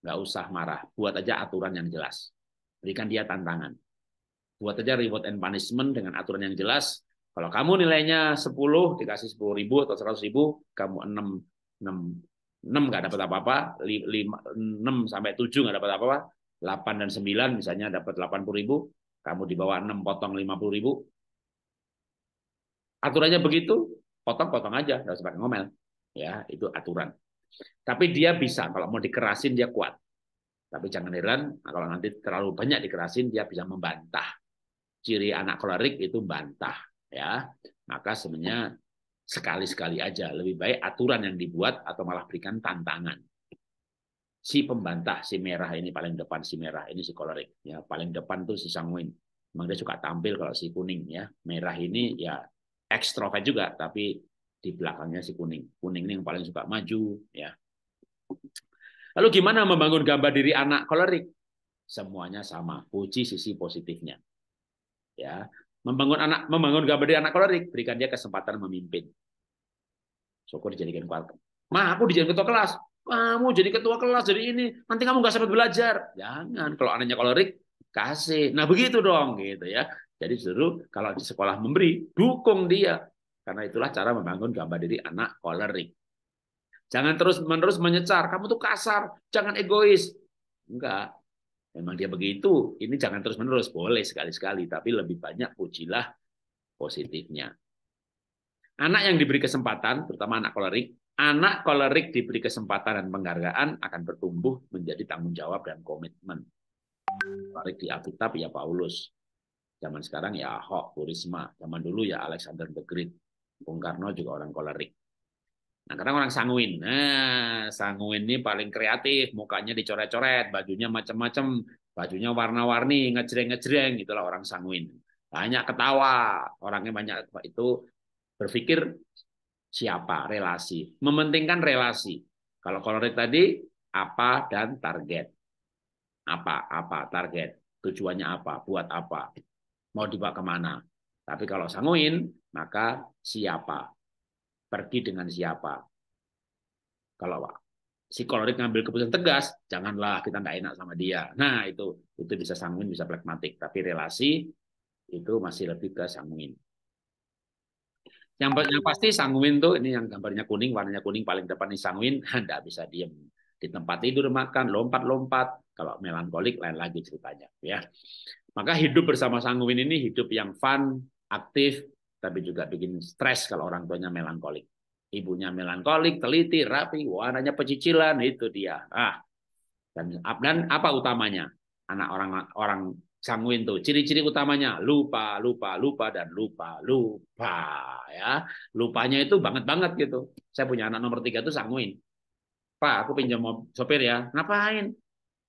nggak usah marah, buat aja aturan yang jelas, berikan dia tantangan, buat aja reward and punishment dengan aturan yang jelas. Kalau kamu nilainya 10, dikasih sepuluh ribu atau seratus ribu, kamu enam enam enam nggak dapat apa-apa, lima 6 sampai tujuh nggak dapat apa-apa, 8 dan 9 misalnya dapat 80.000, kamu di bawah 6 potong 50.000. Aturannya begitu, potong-potong aja, enggak usah pakai ngomel. Ya, itu aturan. Tapi dia bisa, kalau mau dikerasin dia kuat. Tapi jangan heran, nah, kalau nanti terlalu banyak dikerasin dia bisa membantah. Ciri anak kolerik itu bantah. ya. Maka sebenarnya sekali-sekali aja. Lebih baik aturan yang dibuat atau malah berikan tantangan si pembantah si merah ini paling depan si merah ini si kolorik ya paling depan tuh si sanguin memang dia suka tampil kalau si kuning ya merah ini ya ekstrovert juga tapi di belakangnya si kuning kuning ini yang paling suka maju ya lalu gimana membangun gambar diri anak kolorik semuanya sama puji sisi positifnya ya membangun anak membangun gambar diri anak kolorik berikan dia kesempatan memimpin syukur dijadikan keluarga ma aku dijadikan ketua kelas kamu jadi ketua kelas jadi ini nanti kamu nggak sempat belajar jangan kalau anaknya kolerik kasih nah begitu dong gitu ya jadi justru kalau di sekolah memberi dukung dia karena itulah cara membangun gambar diri anak kolerik jangan terus menerus menyecar kamu tuh kasar jangan egois enggak memang dia begitu ini jangan terus menerus boleh sekali sekali tapi lebih banyak pujilah positifnya anak yang diberi kesempatan terutama anak kolerik Anak kolerik diberi kesempatan dan penghargaan akan bertumbuh menjadi tanggung jawab dan komitmen. Kolerik di Alkitab ya Paulus. Zaman sekarang ya Ahok, Burisma. Zaman dulu ya Alexander the Great. Bung Karno juga orang kolerik. Nah, kadang orang sanguin. Nah, sanguin ini paling kreatif, mukanya dicoret-coret, bajunya macam-macam, bajunya warna-warni, ngejreng-ngejreng, itulah orang sanguin. Banyak ketawa, orangnya banyak itu berpikir siapa relasi mementingkan relasi kalau kolorit tadi apa dan target apa apa target tujuannya apa buat apa mau dibawa kemana tapi kalau sanguin maka siapa pergi dengan siapa kalau si kolorit ngambil keputusan tegas, janganlah kita nggak enak sama dia. Nah itu itu bisa sanguin, bisa pragmatik. Tapi relasi itu masih lebih ke sanguin. Yang, yang pasti sanguin tuh ini yang gambarnya kuning, warnanya kuning paling depan ini sanguin, Anda bisa diem di tempat tidur makan, lompat-lompat. Kalau melankolik lain lagi ceritanya, ya. Maka hidup bersama sanguin ini hidup yang fun, aktif, tapi juga bikin stres kalau orang tuanya melankolik. Ibunya melankolik, teliti, rapi, warnanya pecicilan, itu dia. Ah, dan, dan apa utamanya? Anak orang orang sangwin tuh. Ciri-ciri utamanya lupa, lupa, lupa dan lupa, lupa ya. Lupanya itu banget banget gitu. Saya punya anak nomor tiga tuh sangwin. Pak, aku pinjam sopir ya. Ngapain?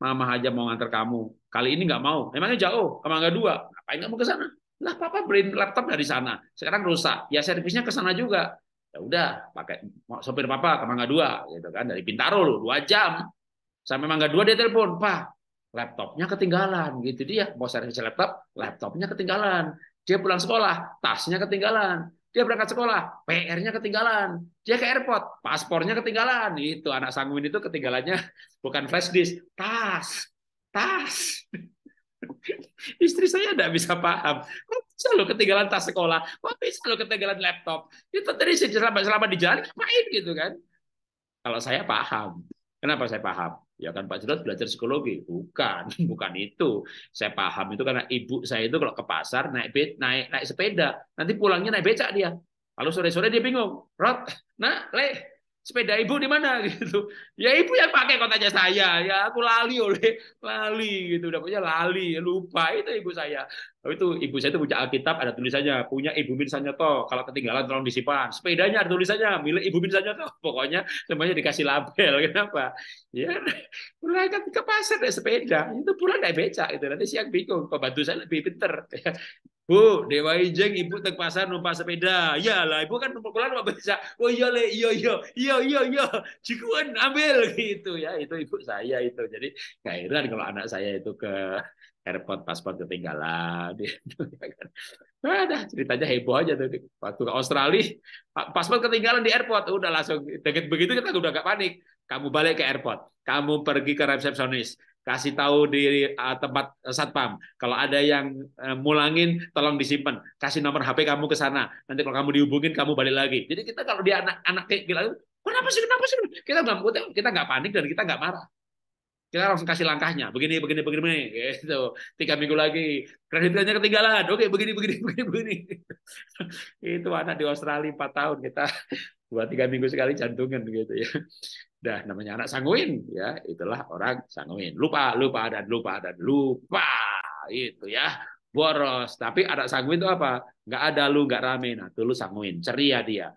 Mama aja mau ngantar kamu. Kali ini nggak mau. Emangnya jauh? Emang nggak dua? Ngapain mau ke sana? Lah, papa beli laptop dari sana. Sekarang rusak. Ya servisnya ke sana juga. Ya udah, pakai sopir papa ke Mangga Dua gitu kan dari Bintaro dua jam. Sampai Mangga Dua dia telepon, "Pak, laptopnya ketinggalan gitu dia mau servis laptop laptopnya ketinggalan dia pulang sekolah tasnya ketinggalan dia berangkat sekolah PR-nya ketinggalan dia ke airport paspornya ketinggalan itu anak sanguin itu ketinggalannya bukan flash disk tas tas istri saya tidak bisa paham kok bisa lo ketinggalan tas sekolah kok bisa lo ketinggalan laptop itu tadi selama selama di jalan main gitu kan kalau saya paham kenapa saya paham Ya kan Pak Jelas belajar psikologi? Bukan, bukan itu. Saya paham itu karena ibu saya itu kalau ke pasar naik be, naik naik sepeda, nanti pulangnya naik becak dia. kalau sore-sore dia bingung. rot nah, le, sepeda ibu di mana gitu. Ya ibu yang pakai kotanya saya. Ya aku lali oleh lali gitu. Udah punya lali, lupa itu ibu saya. Oh itu ibu saya itu punya Alkitab ada tulisannya, punya ibu bin toh Kalau ketinggalan tolong disimpan. Sepedanya ada tulisannya, milik ibu bin toh Pokoknya semuanya dikasih label. Kenapa? Ya, kan ke pasar naik sepeda. Itu pulang naik becak. Itu nanti siang bingung. Pembantu saya lebih pinter. Bu, Dewa Ijeng, ibu ke pasar numpak sepeda. Ya lah, ibu kan pulang numpak becak. Oh iya le, iya iya, iya iya iya. Cikuan ambil gitu ya. Itu ibu saya itu. Jadi heran kalau anak saya itu ke airport paspor ketinggalan gitu, ya kan. nah, dah, Nah, ceritanya heboh aja tuh waktu ke Australia paspor ketinggalan di airport udah langsung deket begitu kita udah gak panik kamu balik ke airport kamu pergi ke resepsionis kasih tahu di uh, tempat e, satpam kalau ada yang uh, mulangin tolong disimpan kasih nomor HP kamu ke sana nanti kalau kamu dihubungin kamu balik lagi jadi kita kalau dia anak anak kayak gila kenapa sih kenapa sih kita nggak kita nggak panik dan kita nggak marah kita langsung kasih langkahnya begini begini begini, begini gitu tiga minggu lagi kreditnya ketinggalan oke begini begini begini begini itu anak di Australia empat tahun kita dua tiga minggu sekali jantungan gitu ya dah namanya anak sanguin ya itulah orang sanguin lupa lupa dan lupa dan lupa itu ya boros tapi anak sanguin itu apa nggak ada lu nggak rame nah tuh lu sanguin ceria dia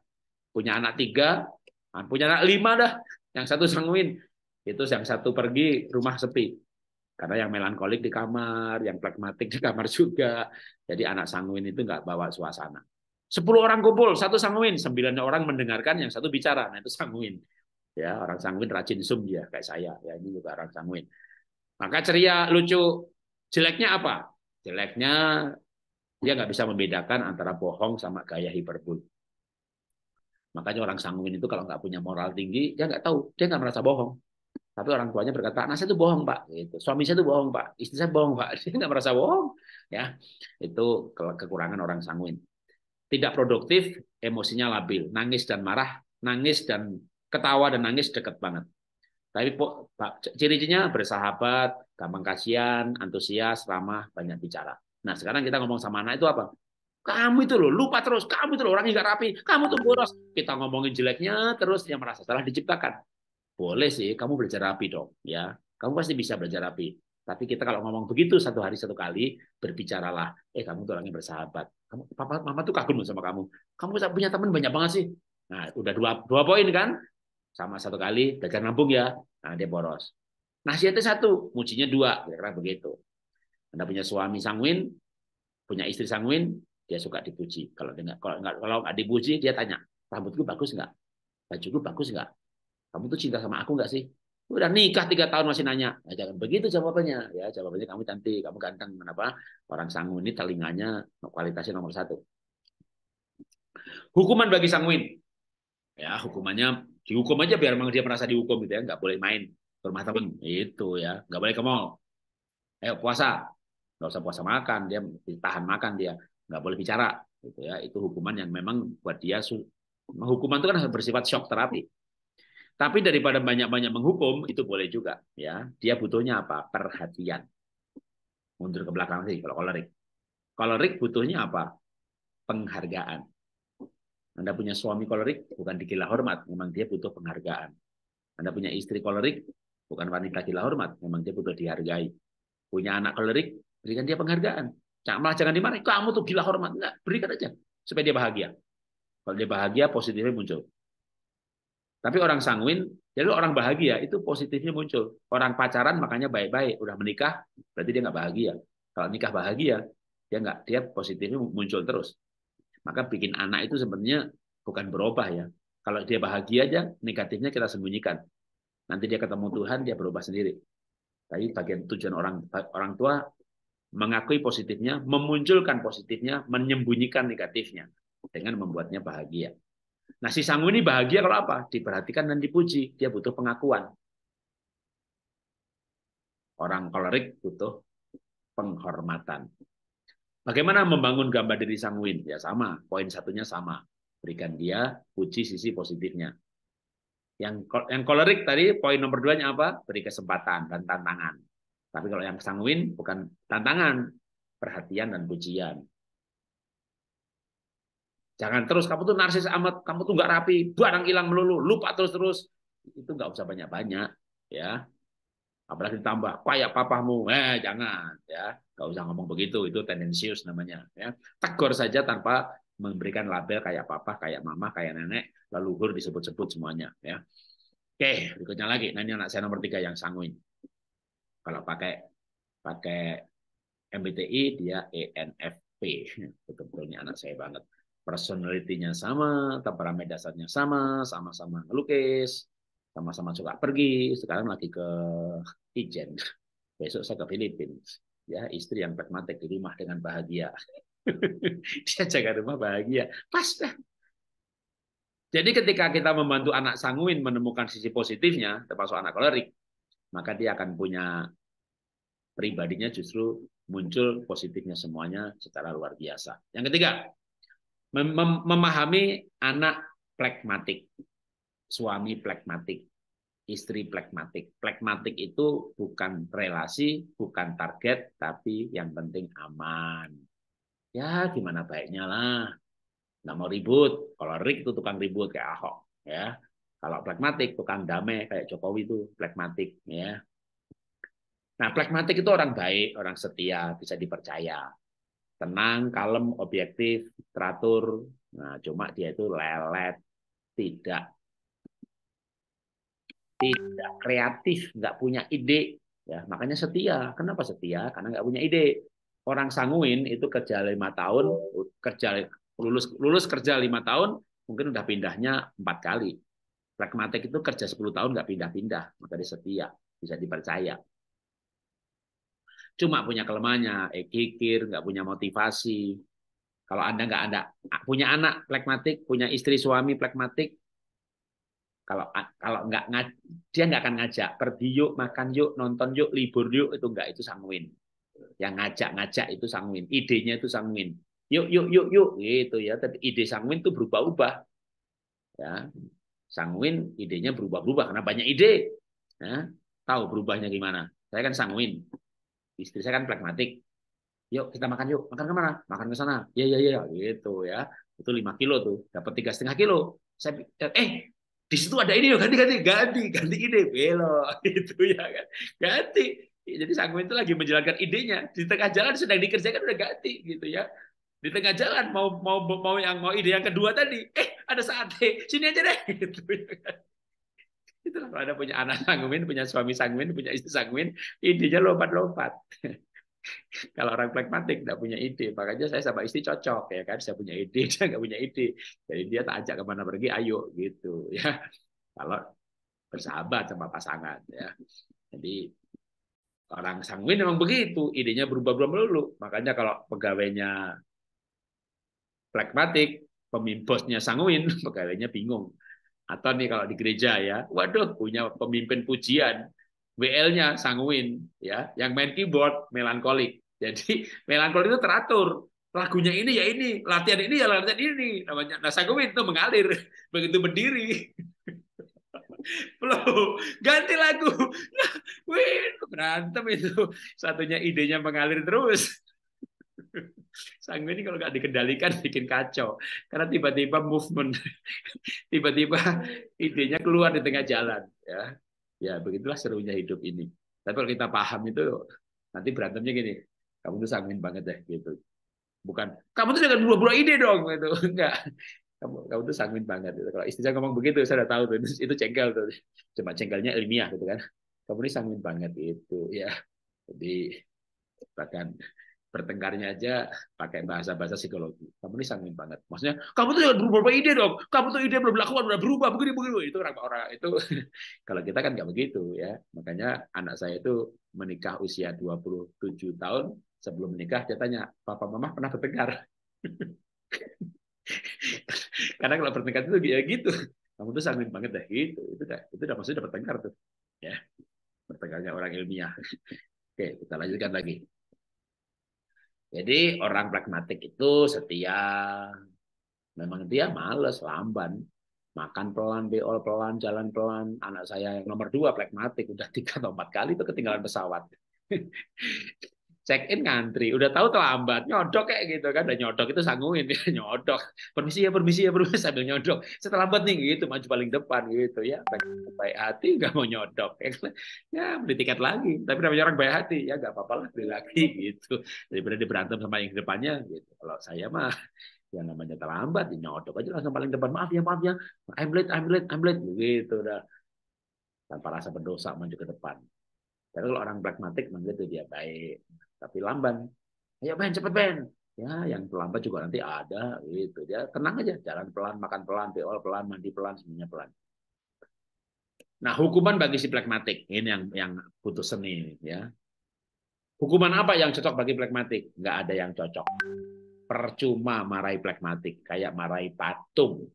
punya anak tiga ah, punya anak lima dah yang satu sanguin itu yang satu pergi rumah sepi. Karena yang melankolik di kamar, yang pragmatik di kamar juga. Jadi anak sanguin itu nggak bawa suasana. Sepuluh orang kumpul, satu sanguin. Sembilan orang mendengarkan, yang satu bicara. Nah itu sanguin. Ya, orang sanguin rajin sum dia, kayak saya. Ya, ini juga orang sanguin. Maka ceria, lucu. Jeleknya apa? Jeleknya dia nggak bisa membedakan antara bohong sama gaya hiperbol. Makanya orang sanguin itu kalau nggak punya moral tinggi, dia nggak tahu, dia nggak merasa bohong. Tapi orang tuanya berkata, anak saya itu bohong pak, gitu. suami saya itu bohong pak, istri saya bohong pak. Dia nggak merasa bohong, ya itu kekurangan orang sanguin. Tidak produktif, emosinya labil, nangis dan marah, nangis dan ketawa dan nangis deket banget. Tapi ciri-cirinya bersahabat, gampang kasihan, antusias, ramah, banyak bicara. Nah sekarang kita ngomong sama anak itu apa? Kamu itu loh, lupa terus. Kamu itu loh, orang yang gak rapi. Kamu tuh boros. Kita ngomongin jeleknya, terus dia merasa salah diciptakan boleh sih kamu belajar rapi dong ya kamu pasti bisa belajar rapi tapi kita kalau ngomong begitu satu hari satu kali berbicaralah eh kamu tuh orangnya bersahabat kamu papa mama tuh kagum sama kamu kamu punya teman banyak banget sih nah udah dua dua poin kan sama satu kali belajar nampung ya nah dia boros nasihatnya satu mujinya dua kira-kira begitu anda punya suami sangwin punya istri sangwin dia suka dipuji kalau dia nggak kalau nggak kalau nggak dipuji dia tanya rambutku bagus nggak bajuku bagus nggak kamu tuh cinta sama aku nggak sih? Udah nikah tiga tahun masih nanya. Nah, jangan begitu jawabannya. Ya, jawabannya kamu cantik, kamu ganteng. Kenapa? Orang sangu ini telinganya kualitasnya nomor satu. Hukuman bagi sanguin. Ya, hukumannya dihukum aja biar memang dia merasa dihukum gitu ya. Nggak boleh main ke rumah temen. Itu ya. Nggak boleh ke mall. Ayo puasa. Nggak usah puasa makan. Dia tahan makan dia. Nggak boleh bicara. Gitu ya. Itu hukuman yang memang buat dia. Hukuman itu kan harus bersifat shock terapi tapi daripada banyak-banyak menghukum itu boleh juga ya. Dia butuhnya apa? Perhatian. Mundur ke belakang sih kalau kolerik. Kolerik butuhnya apa? Penghargaan. Anda punya suami kolerik bukan dikilah hormat, memang dia butuh penghargaan. Anda punya istri kolerik bukan wanita gila hormat, memang dia butuh dihargai. Punya anak kolerik, berikan dia penghargaan. Jangan malah jangan dimarahi, kamu tuh gila hormat. Enggak, berikan aja supaya dia bahagia. Kalau dia bahagia, positifnya muncul. Tapi orang sanguin, jadi orang bahagia itu positifnya muncul. Orang pacaran makanya baik-baik, udah menikah berarti dia nggak bahagia. Kalau nikah bahagia, dia nggak dia positifnya muncul terus. Maka bikin anak itu sebenarnya bukan berubah ya. Kalau dia bahagia aja, negatifnya kita sembunyikan. Nanti dia ketemu Tuhan, dia berubah sendiri. Tapi bagian tujuan orang orang tua mengakui positifnya, memunculkan positifnya, menyembunyikan negatifnya dengan membuatnya bahagia. Nah, si sangu ini bahagia kalau apa? Diperhatikan dan dipuji. Dia butuh pengakuan. Orang kolerik butuh penghormatan. Bagaimana membangun gambar diri sanguin? Ya sama, poin satunya sama. Berikan dia puji sisi positifnya. Yang yang kolerik tadi poin nomor dua nya apa? Beri kesempatan dan tantangan. Tapi kalau yang sanguin bukan tantangan, perhatian dan pujian. Jangan terus kamu tuh narsis amat, kamu tuh nggak rapi, barang hilang melulu, lupa terus-terus. Itu nggak usah banyak-banyak, ya. Apalagi ditambah kayak papahmu, eh jangan, ya. Nggak usah ngomong begitu, itu tendensius namanya. Ya. Tegur saja tanpa memberikan label kayak papa, kayak mama, kayak nenek, leluhur disebut-sebut semuanya, ya. Oke, berikutnya lagi. Nah, anak saya nomor tiga yang sanguin. Kalau pakai pakai MBTI dia ENFP. Betul-betul ini anak saya banget personalitinya sama, temperamen dasarnya sama, sama-sama ngelukis, sama-sama suka pergi, sekarang lagi ke Ijen. Besok saya ke Filipina. Ya, istri yang pragmatik di rumah dengan bahagia. Dia jaga rumah bahagia. Pas dah. Jadi ketika kita membantu anak sanguin menemukan sisi positifnya, termasuk anak kolerik, maka dia akan punya pribadinya justru muncul positifnya semuanya secara luar biasa. Yang ketiga, mem memahami anak plekmatik, suami plekmatik, istri plekmatik. Plekmatik itu bukan relasi, bukan target, tapi yang penting aman. Ya gimana baiknya lah. Nggak mau ribut. Kalau Rick itu tukang ribut kayak Ahok. ya Kalau plekmatik, tukang damai kayak Jokowi itu plekmatik. ya Nah, plekmatik itu orang baik, orang setia, bisa dipercaya tenang, kalem, objektif, teratur. Nah, cuma dia itu lelet, tidak tidak kreatif, nggak punya ide, ya makanya setia. Kenapa setia? Karena nggak punya ide. Orang sanguin itu kerja lima tahun, kerja lulus lulus kerja lima tahun, mungkin udah pindahnya empat kali. Pragmatik itu kerja 10 tahun nggak pindah-pindah, maka dia setia, bisa dipercaya cuma punya kelemahannya, eh, kikir, nggak punya motivasi. Kalau Anda nggak ada, punya anak plekmatik, punya istri suami plekmatik, kalau kalau nggak dia nggak akan ngajak pergi yuk makan yuk nonton yuk libur yuk itu nggak itu sangwin. yang ngajak-ngajak itu sangwin, idenya itu sangwin. yuk yuk yuk yuk gitu ya tapi ide sangwin itu berubah-ubah ya sangwin, idenya berubah-ubah karena banyak ide ya, tahu berubahnya gimana saya kan sangwin istri saya kan pragmatik yuk kita makan yuk makan kemana makan ke sana ya ya ya gitu ya itu lima kilo tuh dapat tiga setengah kilo saya eh, eh di situ ada ini ganti ganti ganti ganti ide belok gitu ya kan ganti jadi sanggup itu lagi menjalankan idenya di tengah jalan sedang dikerjakan udah ganti gitu ya di tengah jalan mau mau mau yang mau ide yang kedua tadi eh ada sate sini aja deh gitu ya kan Itulah kalau ada punya anak sanguin, punya suami sanguin, punya istri sanguin, idenya lompat-lompat. kalau orang pragmatik tidak punya ide, makanya saya sama istri cocok ya kan, saya punya ide, saya nggak punya ide, jadi dia tak ajak kemana pergi, ayo gitu ya. Kalau bersahabat sama pasangan ya, jadi orang sanguin memang begitu, idenya berubah-ubah melulu. Makanya kalau pegawainya pragmatik, pemimpinnya sanguin, pegawainya bingung. Atau nih kalau di gereja ya, waduh punya pemimpin pujian, WL-nya sanguin ya, yang main keyboard melankolik. Jadi melankolik itu teratur, lagunya ini ya ini, latihan ini ya latihan ini namanya. Nah, sanguin itu mengalir begitu berdiri. Loh, ganti lagu. Nah, wih, berantem itu. Satunya idenya mengalir terus. Sangmin ini kalau nggak dikendalikan bikin kacau. Karena tiba-tiba movement, tiba-tiba idenya keluar di tengah jalan. Ya, ya begitulah serunya hidup ini. Tapi kalau kita paham itu, nanti berantemnya gini, kamu tuh sangmin banget deh gitu. Bukan, kamu tuh jangan buru-buru ide dong gitu. Enggak. Kamu, kamu tuh sangmin banget. Gitu. Kalau istri saya ngomong begitu, saya udah tahu tuh. Itu, itu cengkel, tuh. Cuma cengkelnya ilmiah gitu kan. Kamu ini sangmin banget itu ya. Jadi bahkan bertengkarnya aja pakai bahasa-bahasa psikologi. Kamu ini sanggup banget. Maksudnya, kamu tuh jangan berubah ide dong. Kamu tuh ide belum dilakukan, udah berubah, begini, begini. Itu orang orang itu. kalau kita kan nggak begitu ya. Makanya anak saya itu menikah usia 27 tahun. Sebelum menikah, dia tanya, Papa Mama pernah bertengkar? Karena kalau bertengkar itu ya gitu. Kamu tuh sanggup banget dah Gitu. Itu dah, itu dah maksudnya udah bertengkar tuh. Ya. Bertengkarnya orang ilmiah. Oke, kita lanjutkan lagi. Jadi orang pragmatik itu setia, memang dia males, lamban, makan pelan, beol pelan, jalan pelan. Anak saya yang nomor dua pragmatik, udah tiga atau empat kali itu ketinggalan pesawat. check in ngantri udah tahu terlambat nyodok kayak gitu kan udah nyodok itu sanggungin ya nyodok permisi ya permisi ya permisi sambil nyodok setelah terlambat nih gitu maju paling depan gitu ya baik, hati nggak mau nyodok ya, ya, beli tiket lagi tapi namanya orang baik hati ya nggak apa-apa lah beli lagi gitu daripada berantem sama yang depannya gitu kalau saya mah yang namanya terlambat ya nyodok aja langsung paling depan maaf ya maaf ya I'm late I'm late I'm late gitu udah tanpa rasa berdosa maju ke depan tapi kalau orang pragmatik melihat itu dia baik tapi lamban. Ayo Ben, cepet Ben. Ya, yang terlambat juga nanti ada gitu. Dia ya, tenang aja, jalan pelan, makan pelan, beol pelan, mandi pelan, semuanya pelan. Nah, hukuman bagi si plekmatik ini yang yang butuh seni ya. Hukuman apa yang cocok bagi plekmatik? Nggak ada yang cocok. Percuma marahi plekmatik, kayak marahi patung.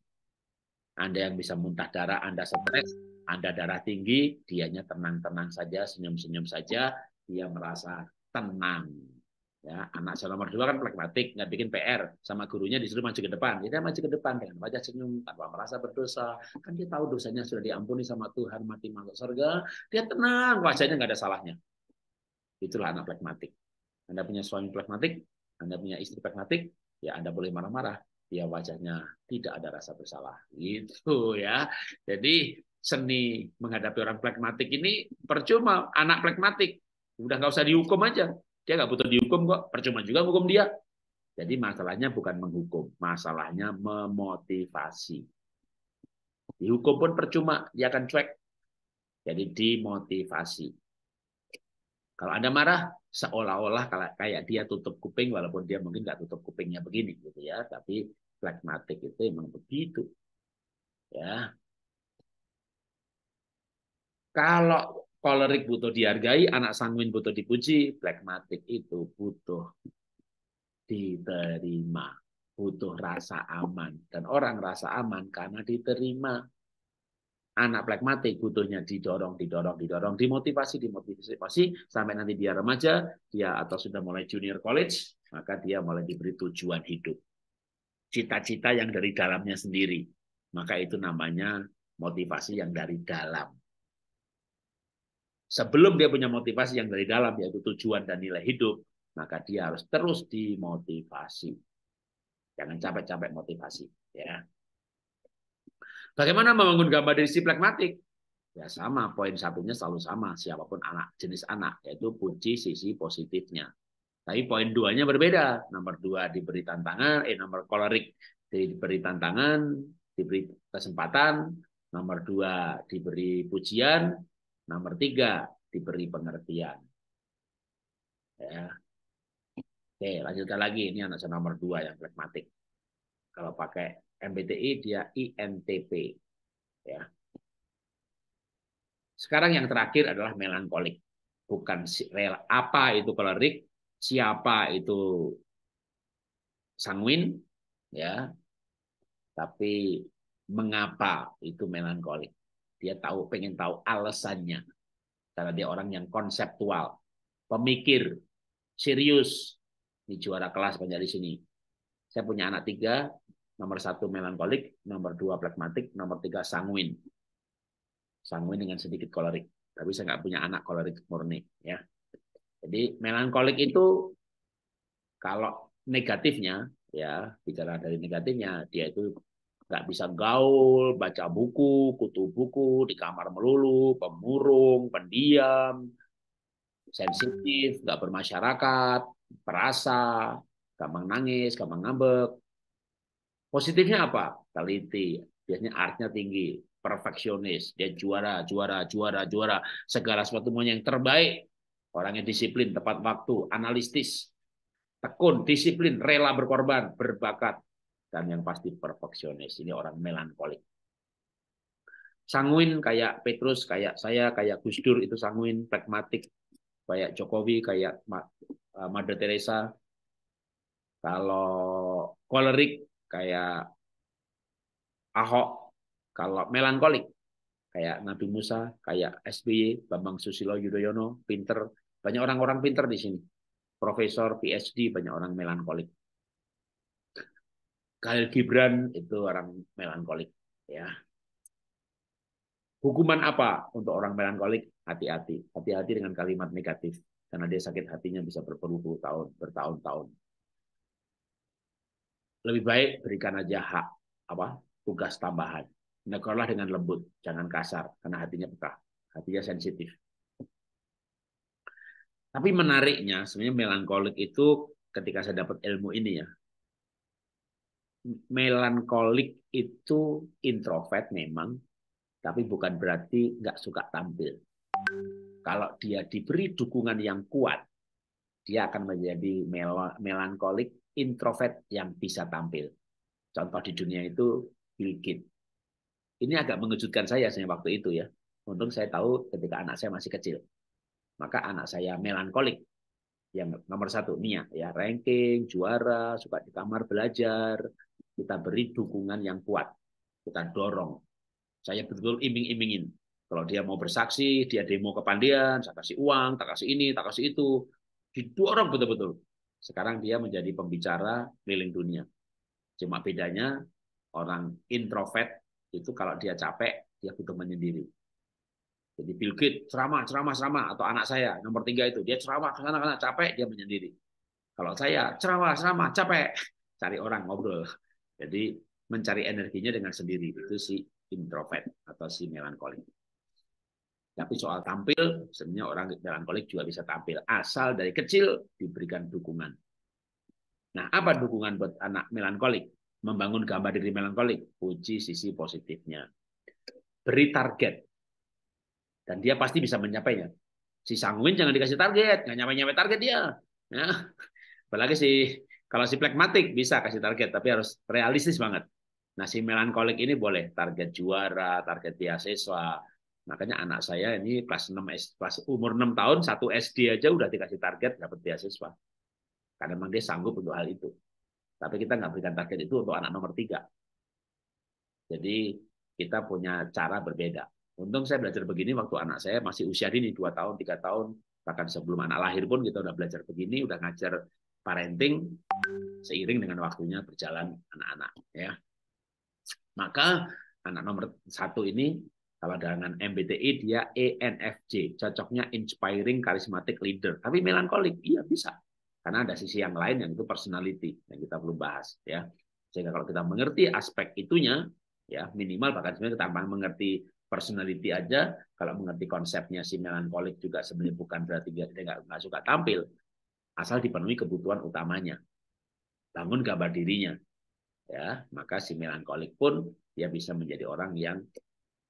Anda yang bisa muntah darah, Anda stres, Anda darah tinggi, dianya tenang-tenang saja, senyum-senyum saja, dia merasa tenang. Ya, anak saya nomor dua kan pragmatik, nggak bikin PR. Sama gurunya disuruh maju ke depan. Jadi dia maju ke depan dengan wajah senyum, tanpa merasa berdosa. Kan dia tahu dosanya sudah diampuni sama Tuhan, mati masuk surga. Dia tenang, wajahnya nggak ada salahnya. Itulah anak pragmatik. Anda punya suami pragmatik, Anda punya istri pragmatik, ya Anda boleh marah-marah. Ya wajahnya tidak ada rasa bersalah. Gitu ya. Jadi seni menghadapi orang pragmatik ini percuma anak pragmatik Udah nggak usah dihukum aja. Dia nggak butuh dihukum kok. Percuma juga hukum dia. Jadi masalahnya bukan menghukum. Masalahnya memotivasi. Dihukum pun percuma. Dia akan cuek. Jadi dimotivasi. Kalau Anda marah, seolah-olah kayak dia tutup kuping, walaupun dia mungkin nggak tutup kupingnya begini gitu ya. Tapi pragmatik itu emang begitu. Ya, kalau kolerik butuh dihargai, anak sanguin butuh dipuji, plekmatik itu butuh diterima, butuh rasa aman. Dan orang rasa aman karena diterima. Anak plekmatik butuhnya didorong, didorong, didorong, dimotivasi, dimotivasi, sampai nanti dia remaja, dia atau sudah mulai junior college, maka dia mulai diberi tujuan hidup. Cita-cita yang dari dalamnya sendiri. Maka itu namanya motivasi yang dari dalam Sebelum dia punya motivasi yang dari dalam, yaitu tujuan dan nilai hidup, maka dia harus terus dimotivasi. Jangan capek-capek motivasi. Ya. Bagaimana membangun gambar dari si pragmatik? Ya sama, poin satunya selalu sama, siapapun anak, jenis anak, yaitu puji sisi positifnya. Tapi poin duanya berbeda. Nomor dua diberi tantangan, eh nomor kolorik diberi tantangan, diberi kesempatan, nomor dua diberi pujian, Nomor tiga, diberi pengertian. Ya. Oke, lanjutkan lagi. Ini anak saya nomor dua yang pragmatik. Kalau pakai MBTI, dia INTP. Ya. Sekarang yang terakhir adalah melankolik. Bukan apa itu kolerik, siapa itu sanguin, ya. Tapi mengapa itu melankolik. Dia tahu, pengen tahu alasannya. Karena dia orang yang konseptual, pemikir, serius. Di juara kelas banyak di sini. Saya punya anak tiga, nomor satu melankolik, nomor dua plakmatik nomor tiga sanguin. Sanguin dengan sedikit kolerik. Tapi saya nggak punya anak kolerik murni. ya. Jadi melankolik itu kalau negatifnya, ya bicara dari negatifnya, dia itu nggak bisa gaul, baca buku, kutu buku, di kamar melulu, pemurung, pendiam, sensitif, nggak bermasyarakat, perasa, gampang nangis, gampang ngambek. Positifnya apa? Teliti, biasanya artnya tinggi, perfeksionis, dia juara, juara, juara, juara, segala sesuatunya yang terbaik, orangnya disiplin, tepat waktu, analistis, tekun, disiplin, rela berkorban, berbakat, dan yang pasti perfeksionis. Ini orang melankolik. Sanguin kayak Petrus, kayak saya, kayak Gus Dur itu sanguin, pragmatik, kayak Jokowi, kayak eh, Mother Teresa. Kalau kolerik kayak Ahok, kalau melankolik kayak Nabi Musa, kayak SBY, Bambang Susilo Yudhoyono, pinter, banyak orang-orang pinter di sini. Profesor, PhD, banyak orang melankolik. Khalil Gibran itu orang melankolik ya. Hukuman apa untuk orang melankolik? Hati-hati. Hati-hati dengan kalimat negatif karena dia sakit hatinya bisa berpuluh-puluh tahun, bertahun-tahun. Lebih baik berikan aja hak apa? tugas tambahan. Negorlah dengan lembut, jangan kasar karena hatinya peka, hatinya sensitif. Tapi menariknya sebenarnya melankolik itu ketika saya dapat ilmu ini ya, melankolik itu introvert memang, tapi bukan berarti nggak suka tampil. Kalau dia diberi dukungan yang kuat, dia akan menjadi mel melankolik introvert yang bisa tampil. Contoh di dunia itu Bill Gates. Ini agak mengejutkan saya sebenarnya waktu itu ya. Untung saya tahu ketika anak saya masih kecil. Maka anak saya melankolik. Yang nomor satu, Nia. ya Ranking, juara, suka di kamar belajar, kita beri dukungan yang kuat. Kita dorong. Saya betul iming-imingin. Kalau dia mau bersaksi, dia demo ke pandian, saya kasih uang, tak kasih ini, tak kasih itu. Didorong betul-betul. Sekarang dia menjadi pembicara keliling dunia. Cuma bedanya orang introvert itu kalau dia capek, dia butuh menyendiri. Jadi Bill Gates ceramah, ceramah, ceramah atau anak saya nomor tiga itu dia ceramah karena capek dia menyendiri. Kalau saya ceramah, ceramah capek cari orang ngobrol. Jadi mencari energinya dengan sendiri itu si introvert atau si melankolik. Tapi soal tampil, sebenarnya orang melankolik juga bisa tampil asal dari kecil diberikan dukungan. Nah, apa dukungan buat anak melankolik? Membangun gambar diri melankolik, uji sisi positifnya. Beri target. Dan dia pasti bisa mencapainya. Si sanguin jangan dikasih target, nggak nyampe-nyampe target dia. Ya. Apalagi si kalau si plekmatik bisa kasih target, tapi harus realistis banget. Nah, si melankolik ini boleh target juara, target beasiswa. Makanya anak saya ini kelas 6 kelas umur 6 tahun, 1 SD aja udah dikasih target dapat beasiswa. Karena memang dia sanggup untuk hal itu. Tapi kita nggak berikan target itu untuk anak nomor tiga. Jadi kita punya cara berbeda. Untung saya belajar begini waktu anak saya masih usia dini, dua tahun, tiga tahun, bahkan sebelum anak lahir pun kita udah belajar begini, udah ngajar parenting seiring dengan waktunya berjalan anak-anak ya. Maka anak nomor satu ini kalau dengan MBTI dia ENFJ, cocoknya inspiring charismatic leader, tapi melankolik. Iya bisa. Karena ada sisi yang lain yang itu personality yang kita perlu bahas ya. Sehingga kalau kita mengerti aspek itunya ya minimal bahkan sebenarnya kita tambah mengerti personality aja kalau mengerti konsepnya si melankolik juga sebenarnya bukan berarti dia tidak nggak suka tampil asal dipenuhi kebutuhan utamanya. Bangun gambar dirinya. Ya, maka si melankolik pun dia bisa menjadi orang yang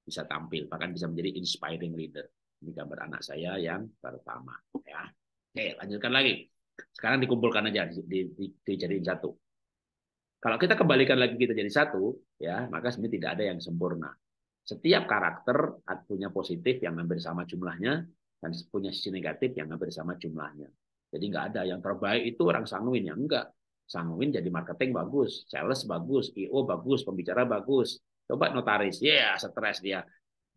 bisa tampil, bahkan bisa menjadi inspiring leader. Ini gambar anak saya yang pertama, ya. Oke, lanjutkan lagi. Sekarang dikumpulkan aja di, di, dijadiin satu. Kalau kita kembalikan lagi kita jadi satu, ya, maka sebenarnya tidak ada yang sempurna. Setiap karakter punya positif yang hampir sama jumlahnya dan punya sisi negatif yang hampir sama jumlahnya. Jadi nggak ada yang terbaik itu orang sanguin ya enggak. Sanguin jadi marketing bagus, sales bagus, IO bagus, pembicara bagus. Coba notaris, ya yeah, stres dia.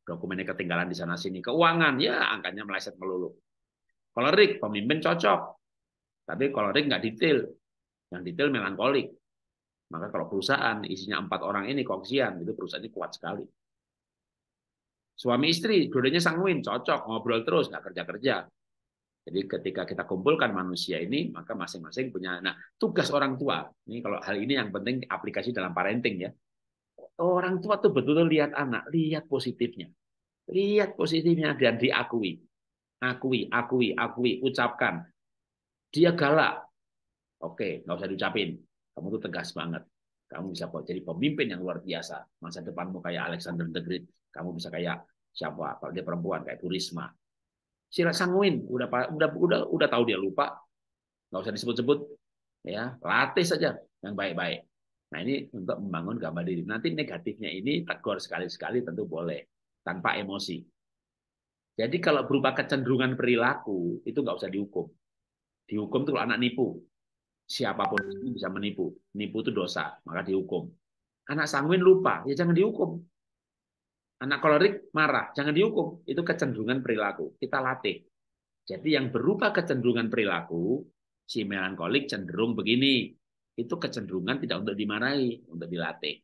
Dokumennya ketinggalan di sana sini. Keuangan, ya yeah, angkanya meleset melulu. Kolerik, pemimpin cocok. Tapi kolerik nggak detail. Yang detail melankolik. Maka kalau perusahaan isinya empat orang ini koksian, itu perusahaan ini kuat sekali. Suami istri, dudanya sanguin, cocok, ngobrol terus, nggak kerja-kerja jadi ketika kita kumpulkan manusia ini, maka masing-masing punya. Nah, tugas orang tua. Ini kalau hal ini yang penting aplikasi dalam parenting ya. Orang tua tuh betul-betul lihat anak, lihat positifnya. Lihat positifnya dan diakui. Akui, akui, akui, ucapkan. Dia galak. Oke, nggak usah diucapin. Kamu tuh tegas banget. Kamu bisa kok jadi pemimpin yang luar biasa. Masa depanmu kayak Alexander the Great. Kamu bisa kayak siapa? Kalau dia perempuan kayak Bu Sila sanguin, udah udah udah udah tahu dia lupa. Nggak usah disebut-sebut. Ya, latih saja yang baik-baik. Nah, ini untuk membangun gambar diri. Nanti negatifnya ini tegur sekali-sekali tentu boleh tanpa emosi. Jadi kalau berupa kecenderungan perilaku itu nggak usah dihukum. Dihukum itu anak nipu. Siapapun bisa menipu. Nipu itu dosa, maka dihukum. Anak sanguin lupa, ya jangan dihukum. Anak kolerik marah, jangan dihukum. Itu kecenderungan perilaku. Kita latih. Jadi yang berupa kecenderungan perilaku, si melankolik cenderung begini. Itu kecenderungan tidak untuk dimarahi, untuk dilatih.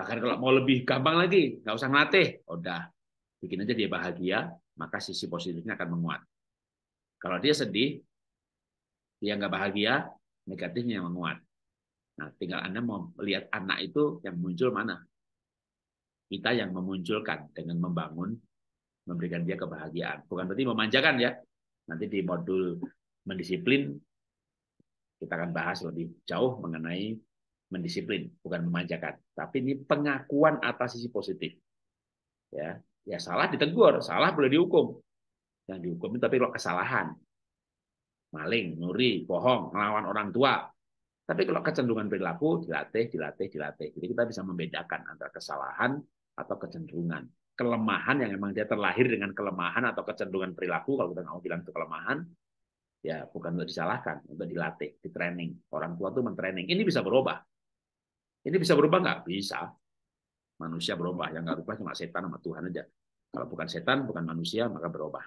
Bahkan kalau mau lebih gampang lagi, nggak usah ngelatih. Udah, bikin aja dia bahagia, maka sisi positifnya akan menguat. Kalau dia sedih, dia nggak bahagia, negatifnya yang menguat. Nah, tinggal Anda mau melihat anak itu yang muncul mana? Kita yang memunculkan dengan membangun, memberikan dia kebahagiaan. Bukan berarti memanjakan ya. Nanti di modul mendisiplin, kita akan bahas lebih jauh mengenai mendisiplin, bukan memanjakan. Tapi ini pengakuan atas sisi positif. Ya, ya salah ditegur, salah boleh dihukum. Yang dihukum itu tapi kalau kesalahan, maling, nuri bohong, melawan orang tua, tapi kalau kecenderungan perilaku dilatih, dilatih, dilatih. Jadi kita bisa membedakan antara kesalahan atau kecenderungan. Kelemahan yang memang dia terlahir dengan kelemahan atau kecenderungan perilaku, kalau kita mau bilang itu kelemahan, ya bukan untuk disalahkan, untuk dilatih, di training. Orang tua tuh mentraining. Ini bisa berubah. Ini bisa berubah nggak? Bisa. Manusia berubah. Yang nggak berubah cuma setan sama Tuhan aja. Kalau bukan setan, bukan manusia, maka berubah.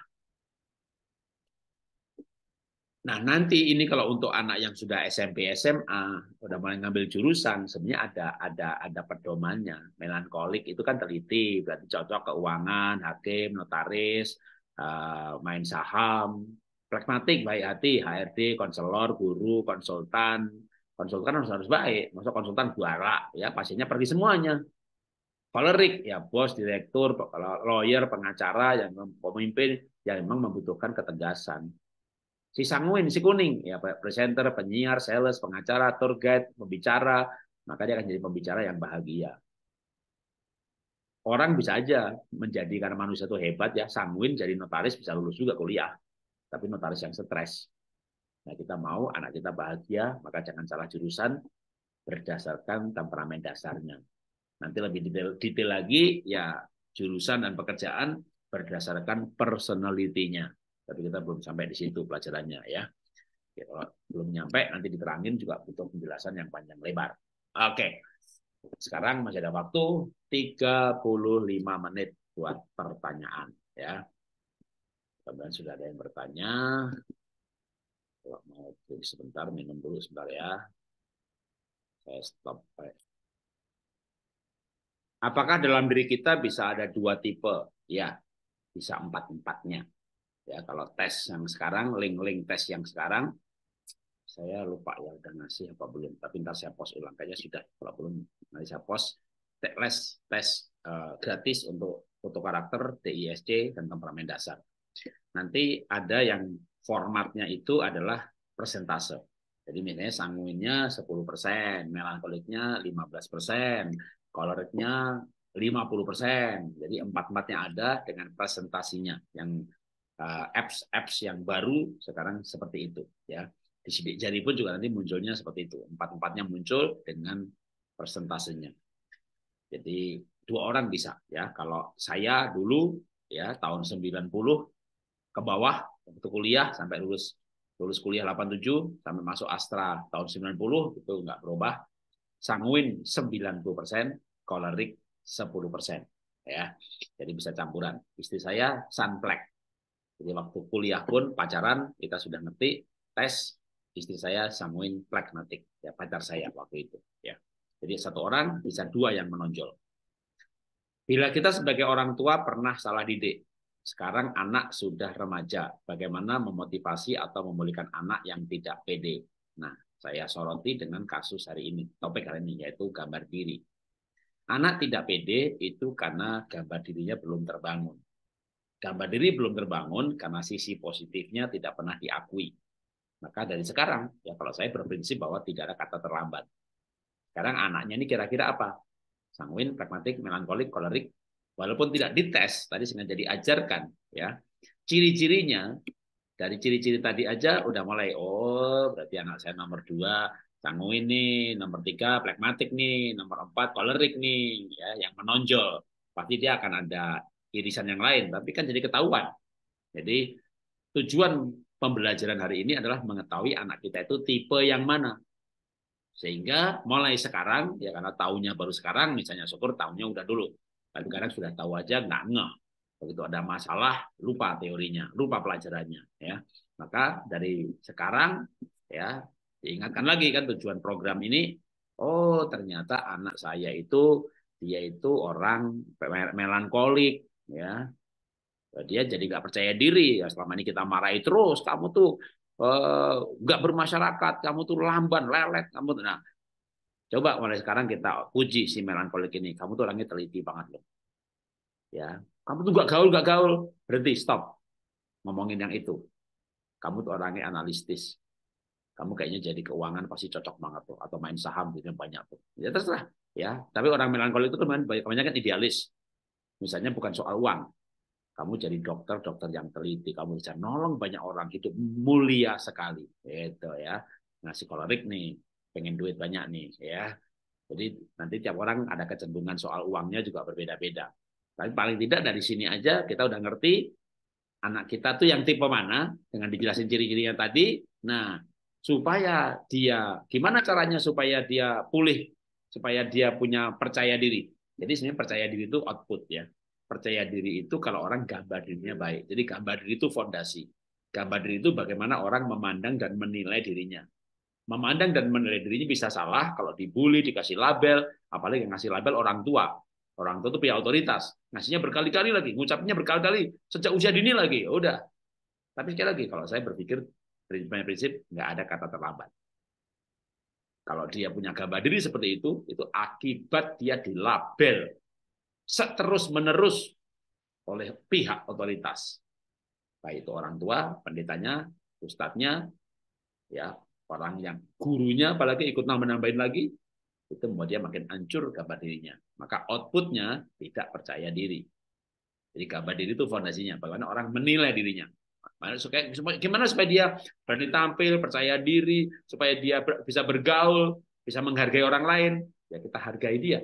Nah, nanti ini kalau untuk anak yang sudah SMP, SMA, udah mulai ngambil jurusan, sebenarnya ada ada ada pedomannya. Melankolik itu kan teliti, berarti cocok keuangan, hakim, notaris, eh, main saham, pragmatik, baik hati, HRD, konselor, guru, konsultan. Konsultan harus harus baik, masuk konsultan juara, ya pastinya pergi semuanya. Kolerik, ya bos, direktur, lawyer, pengacara, yang pemimpin yang memang membutuhkan ketegasan si sanguin, si kuning, ya presenter, penyiar, sales, pengacara, tour guide, pembicara, maka dia akan jadi pembicara yang bahagia. Orang bisa aja menjadi karena manusia itu hebat ya, sanguin jadi notaris bisa lulus juga kuliah, tapi notaris yang stres. Nah kita mau anak kita bahagia, maka jangan salah jurusan berdasarkan temperamen dasarnya. Nanti lebih detail, detail lagi ya jurusan dan pekerjaan berdasarkan personalitinya tapi kita belum sampai di situ pelajarannya ya. Oke, kalau belum nyampe nanti diterangin juga butuh penjelasan yang panjang lebar. Oke. Sekarang masih ada waktu 35 menit buat pertanyaan ya. Kemudian sudah ada yang bertanya. Kalau mau sebentar minum dulu sebentar ya. Saya stop. Eh. Apakah dalam diri kita bisa ada dua tipe? Ya, bisa empat-empatnya. Ya, kalau tes yang sekarang, link-link tes yang sekarang, saya lupa ya udah ngasih apa belum. Tapi ntar saya post ulang. Kayaknya sudah. Kalau belum, nanti saya post tes tes uh, gratis untuk foto karakter, TISJ, dan temperamen dasar. Nanti ada yang formatnya itu adalah persentase. Jadi misalnya sanguinnya 10%, melankoliknya 15%, koloritnya 50%. Jadi empat-empatnya ada dengan presentasinya yang apps-apps eh, yang baru sekarang seperti itu ya di sidik jari pun juga nanti munculnya seperti itu empat empatnya muncul dengan persentasenya jadi dua orang bisa ya kalau saya dulu ya tahun 90 ke bawah waktu kuliah sampai lulus lulus kuliah 87 sampai masuk Astra tahun 90 itu nggak berubah Sangwin 90 persen kolerik 10 persen ya jadi bisa campuran istri saya sunplek jadi waktu kuliah pun pacaran kita sudah ngerti tes istri saya Samuin pragmatik ya pacar saya waktu itu ya. Jadi satu orang bisa dua yang menonjol. Bila kita sebagai orang tua pernah salah didik, sekarang anak sudah remaja, bagaimana memotivasi atau memulihkan anak yang tidak pede? Nah, saya soroti dengan kasus hari ini, topik hari ini yaitu gambar diri. Anak tidak pede itu karena gambar dirinya belum terbangun. Gambar diri belum terbangun karena sisi positifnya tidak pernah diakui. Maka dari sekarang, ya kalau saya berprinsip bahwa tidak ada kata terlambat. Sekarang anaknya ini kira-kira apa? Sangwin, pragmatik, melankolik, kolerik. Walaupun tidak dites, tadi sengaja diajarkan. ya Ciri-cirinya, dari ciri-ciri tadi aja udah mulai, oh berarti anak saya nomor dua, sangwin nih, nomor tiga, pragmatik nih, nomor empat, kolerik nih, ya yang menonjol. Pasti dia akan ada irisan yang lain, tapi kan jadi ketahuan. Jadi tujuan pembelajaran hari ini adalah mengetahui anak kita itu tipe yang mana. Sehingga mulai sekarang, ya karena tahunya baru sekarang, misalnya syukur tahunnya udah dulu. Tapi kadang sudah tahu aja nggak ngeh. Begitu ada masalah, lupa teorinya, lupa pelajarannya. ya Maka dari sekarang, ya diingatkan lagi kan tujuan program ini, oh ternyata anak saya itu, dia itu orang melankolik, ya nah, dia jadi nggak percaya diri ya selama ini kita marahi terus kamu tuh eh, nggak uh, bermasyarakat kamu tuh lamban lelet kamu tuh nah coba mulai sekarang kita uji si melankolik ini kamu tuh orangnya teliti banget loh ya kamu tuh gak gaul gak gaul berhenti stop ngomongin yang itu kamu tuh orangnya analistis kamu kayaknya jadi keuangan pasti cocok banget tuh atau main saham gitu banyak tuh ya terserah ya tapi orang melankolik itu kan banyak kan idealis Misalnya bukan soal uang. Kamu jadi dokter, dokter yang teliti, kamu bisa nolong banyak orang, hidup mulia sekali. Gitu ya. Nah, kolorik nih, pengen duit banyak nih ya. Jadi nanti tiap orang ada kecenderungan soal uangnya juga berbeda-beda. Tapi paling tidak dari sini aja kita udah ngerti anak kita tuh yang tipe mana dengan dijelasin ciri-cirinya tadi. Nah, supaya dia gimana caranya supaya dia pulih, supaya dia punya percaya diri. Jadi sebenarnya percaya diri itu output ya. Percaya diri itu kalau orang gambar dirinya baik. Jadi gambar diri itu fondasi. Gambar diri itu bagaimana orang memandang dan menilai dirinya. Memandang dan menilai dirinya bisa salah kalau dibully, dikasih label, apalagi yang ngasih label orang tua. Orang tua itu punya otoritas, ngasihnya berkali-kali lagi, ngucapnya berkali-kali, sejak usia dini lagi, ya udah. Tapi sekali lagi, kalau saya berpikir prinsip-prinsip nggak ada kata terlambat. Kalau dia punya gambar diri seperti itu, itu akibat dia dilabel seterus menerus oleh pihak otoritas. Baik itu orang tua, pendetanya, ustadznya, ya orang yang gurunya apalagi ikut nambah-nambahin lagi, itu membuat dia makin hancur gambar dirinya. Maka outputnya tidak percaya diri. Jadi gambar diri itu fondasinya. Bagaimana orang menilai dirinya. Gimana supaya dia berani tampil, percaya diri, supaya dia bisa bergaul, bisa menghargai orang lain? Ya kita hargai dia.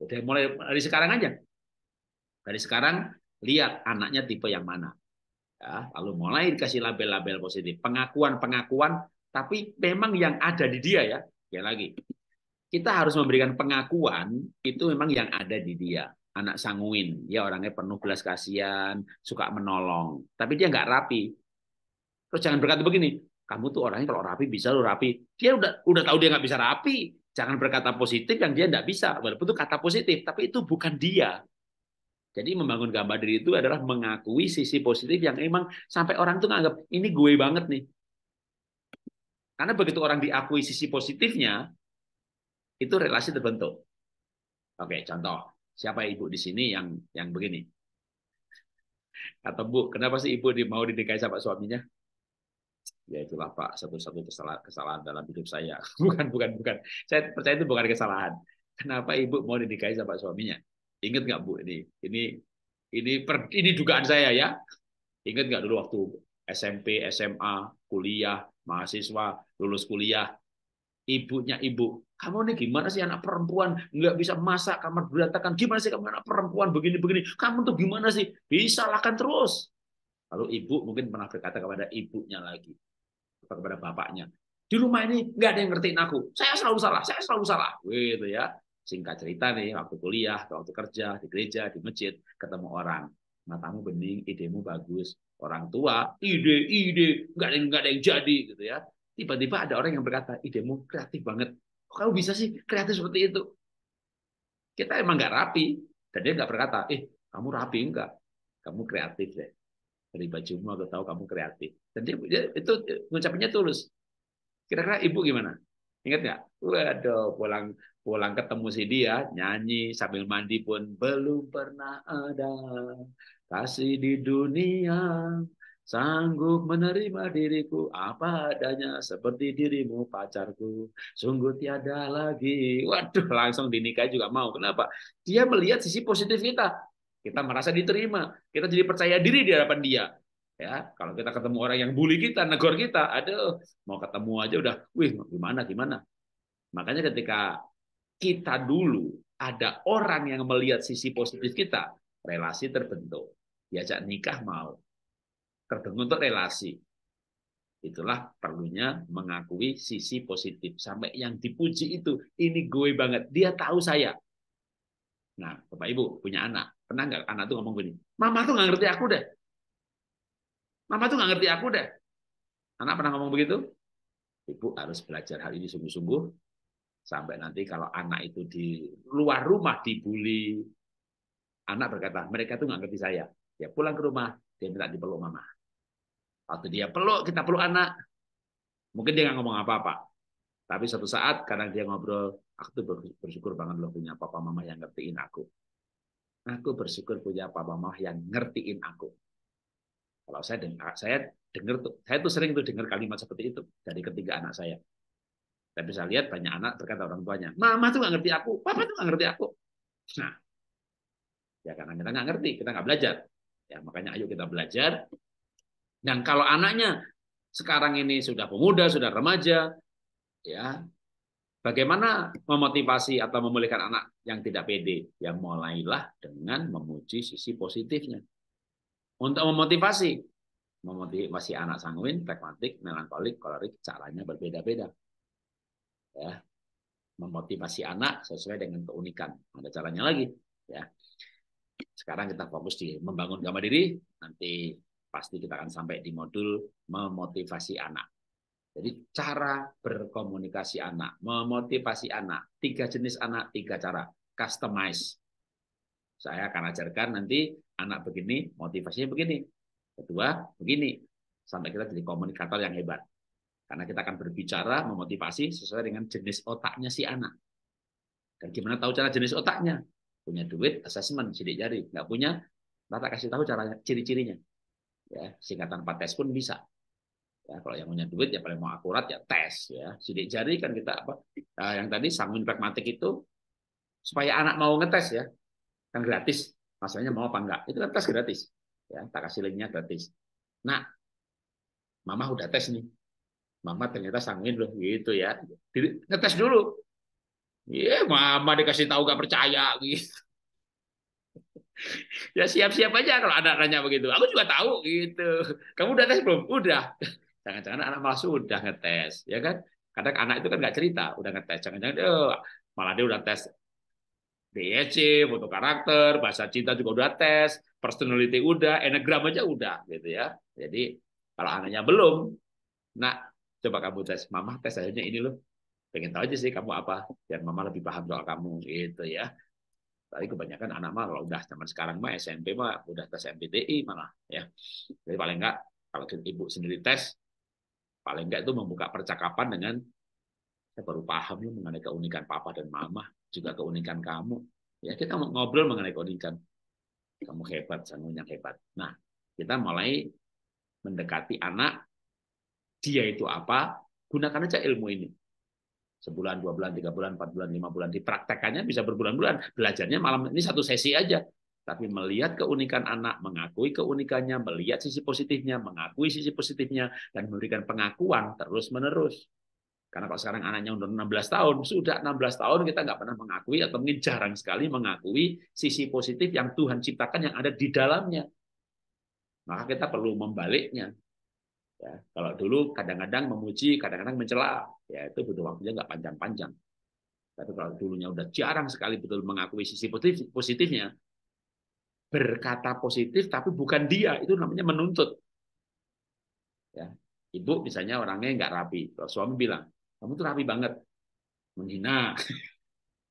Oke, mulai dari sekarang aja. Dari sekarang lihat anaknya tipe yang mana. Ya, lalu mulai dikasih label-label positif, pengakuan-pengakuan, tapi memang yang ada di dia ya. Ya lagi, kita harus memberikan pengakuan itu memang yang ada di dia anak sanguin. Dia orangnya penuh belas kasihan, suka menolong. Tapi dia nggak rapi. Terus jangan berkata begini, kamu tuh orangnya kalau rapi bisa lo rapi. Dia udah udah tahu dia nggak bisa rapi. Jangan berkata positif yang dia nggak bisa. Walaupun itu kata positif, tapi itu bukan dia. Jadi membangun gambar diri itu adalah mengakui sisi positif yang emang sampai orang tuh nganggap ini gue banget nih. Karena begitu orang diakui sisi positifnya, itu relasi terbentuk. Oke, contoh Siapa ibu di sini yang yang begini? Kata Bu, kenapa sih ibu mau dinikahi sama suaminya? Ya itulah Pak, satu-satu kesalahan, kesalahan dalam hidup saya. Bukan, bukan, bukan. Saya percaya itu bukan kesalahan. Kenapa ibu mau dinikahi sama suaminya? Ingat nggak Bu ini? Ini ini per, ini dugaan saya ya. Ingat nggak dulu waktu SMP, SMA, kuliah, mahasiswa, lulus kuliah, ibunya ibu kamu ini gimana sih anak perempuan nggak bisa masak kamar berantakan? Gimana sih kamu anak perempuan begini-begini? Kamu tuh gimana sih? Bisa lakukan terus. Lalu ibu mungkin pernah berkata kepada ibunya lagi, kepada bapaknya, di rumah ini nggak ada yang ngertiin aku. Saya selalu salah, saya selalu salah. Gitu ya. Singkat cerita nih, waktu kuliah, atau waktu kerja, di gereja, di masjid, ketemu orang. Matamu bening, idemu bagus. Orang tua, ide, ide, nggak ada, yang nggak ada yang jadi. gitu ya. Tiba-tiba ada orang yang berkata, idemu kreatif banget kamu bisa sih kreatif seperti itu kita emang nggak rapi dan dia nggak berkata eh kamu rapi enggak kamu kreatif deh dari bajumu aku tahu kamu kreatif dan dia itu e, ngucapinnya tulus kira-kira ibu gimana ingat nggak waduh pulang pulang ketemu si dia nyanyi sambil mandi pun belum pernah ada kasih di dunia Sanggup menerima diriku apa adanya seperti dirimu pacarku. Sungguh tiada lagi. Waduh, langsung dinikahi juga mau. Kenapa? Dia melihat sisi positif kita. Kita merasa diterima. Kita jadi percaya diri di hadapan dia. Ya, kalau kita ketemu orang yang bully kita, negor kita, aduh, mau ketemu aja udah, wih, gimana gimana. Makanya ketika kita dulu ada orang yang melihat sisi positif kita, relasi terbentuk. Diajak nikah mau, terbentuk relasi. Itulah perlunya mengakui sisi positif. Sampai yang dipuji itu, ini gue banget. Dia tahu saya. Nah, Bapak Ibu punya anak. Pernah nggak anak tuh ngomong gini, Mama tuh nggak ngerti aku deh. Mama tuh nggak ngerti aku deh. Anak pernah ngomong begitu? Ibu harus belajar hal ini sungguh-sungguh. Sampai nanti kalau anak itu di luar rumah dibully, anak berkata, mereka tuh nggak ngerti saya. Ya pulang ke rumah, dia minta dipeluk mama. Waktu dia peluk, kita peluk anak. Mungkin dia nggak ngomong apa-apa. Tapi suatu saat kadang dia ngobrol, aku tuh bersyukur banget loh punya papa mama yang ngertiin aku. Aku bersyukur punya papa mama yang ngertiin aku. Kalau saya dengar, saya dengar tuh, saya tuh sering tuh dengar kalimat seperti itu dari ketiga anak saya. Tapi saya lihat banyak anak berkata orang tuanya, mama tuh nggak ngerti aku, papa tuh nggak ngerti aku. Nah, ya karena kita nggak ngerti, kita nggak belajar. Ya makanya ayo kita belajar dan kalau anaknya sekarang ini sudah pemuda, sudah remaja, ya bagaimana memotivasi atau memulihkan anak yang tidak pede? Ya mulailah dengan memuji sisi positifnya. Untuk memotivasi, memotivasi anak sanguin, pragmatik, melankolik, kolorik, caranya berbeda-beda. Ya, memotivasi anak sesuai dengan keunikan. Ada caranya lagi. Ya. Sekarang kita fokus di membangun gambar diri, nanti pasti kita akan sampai di modul memotivasi anak. Jadi cara berkomunikasi anak, memotivasi anak, tiga jenis anak, tiga cara, customize. Saya akan ajarkan nanti anak begini, motivasinya begini. Kedua, begini. Sampai kita jadi komunikator yang hebat. Karena kita akan berbicara, memotivasi sesuai dengan jenis otaknya si anak. Dan gimana tahu cara jenis otaknya? Punya duit, assessment, sidik jari. Nggak punya, bapak kasih tahu cara ciri-cirinya ya singkatan tanpa tes pun bisa ya kalau yang punya duit ya paling mau akurat ya tes ya sidik jari kan kita apa nah, yang tadi sanguin pragmatik itu supaya anak mau ngetes ya kan gratis masalahnya mau apa enggak itu kan tes gratis ya tak kasih linknya gratis nah mama udah tes nih mama ternyata sanguin loh gitu ya ngetes dulu Iya, yeah, mama dikasih tahu gak percaya gitu ya siap-siap aja kalau ada nanya begitu. Aku juga tahu gitu. Kamu udah tes belum? Udah. Jangan-jangan anak malah udah ngetes, ya kan? Kadang anak itu kan nggak cerita, udah ngetes. Jangan-jangan oh, malah dia udah tes DSC, e foto karakter, bahasa cinta juga udah tes, personality udah, enegram aja udah gitu ya. Jadi kalau anaknya belum, nak coba kamu tes, mama tes akhirnya ini loh. Pengen tahu aja sih kamu apa, biar mama lebih paham soal kamu gitu ya. Tapi kebanyakan anak mah kalau udah zaman sekarang mah SMP mah udah tes MBTI malah ya. Jadi paling enggak kalau ibu sendiri tes paling enggak itu membuka percakapan dengan saya baru paham ya mengenai keunikan papa dan mama, juga keunikan kamu. Ya, kita ngobrol mengenai keunikan. Kamu hebat, sangunya hebat. Nah, kita mulai mendekati anak dia itu apa, gunakan aja ilmu ini sebulan, dua bulan, tiga bulan, empat bulan, lima bulan. Dipraktekannya bisa berbulan-bulan. Belajarnya malam ini satu sesi aja. Tapi melihat keunikan anak, mengakui keunikannya, melihat sisi positifnya, mengakui sisi positifnya, dan memberikan pengakuan terus-menerus. Karena kalau sekarang anaknya umur 16 tahun, sudah 16 tahun kita nggak pernah mengakui atau mungkin jarang sekali mengakui sisi positif yang Tuhan ciptakan yang ada di dalamnya. Maka kita perlu membaliknya. Ya, kalau dulu kadang-kadang memuji, kadang-kadang mencela ya itu butuh waktunya nggak panjang-panjang. Tapi kalau dulunya udah jarang sekali betul mengakui sisi positif, positifnya, berkata positif tapi bukan dia, itu namanya menuntut. Ya, ibu misalnya orangnya nggak rapi, kalau suami bilang, kamu tuh rapi banget, menghina.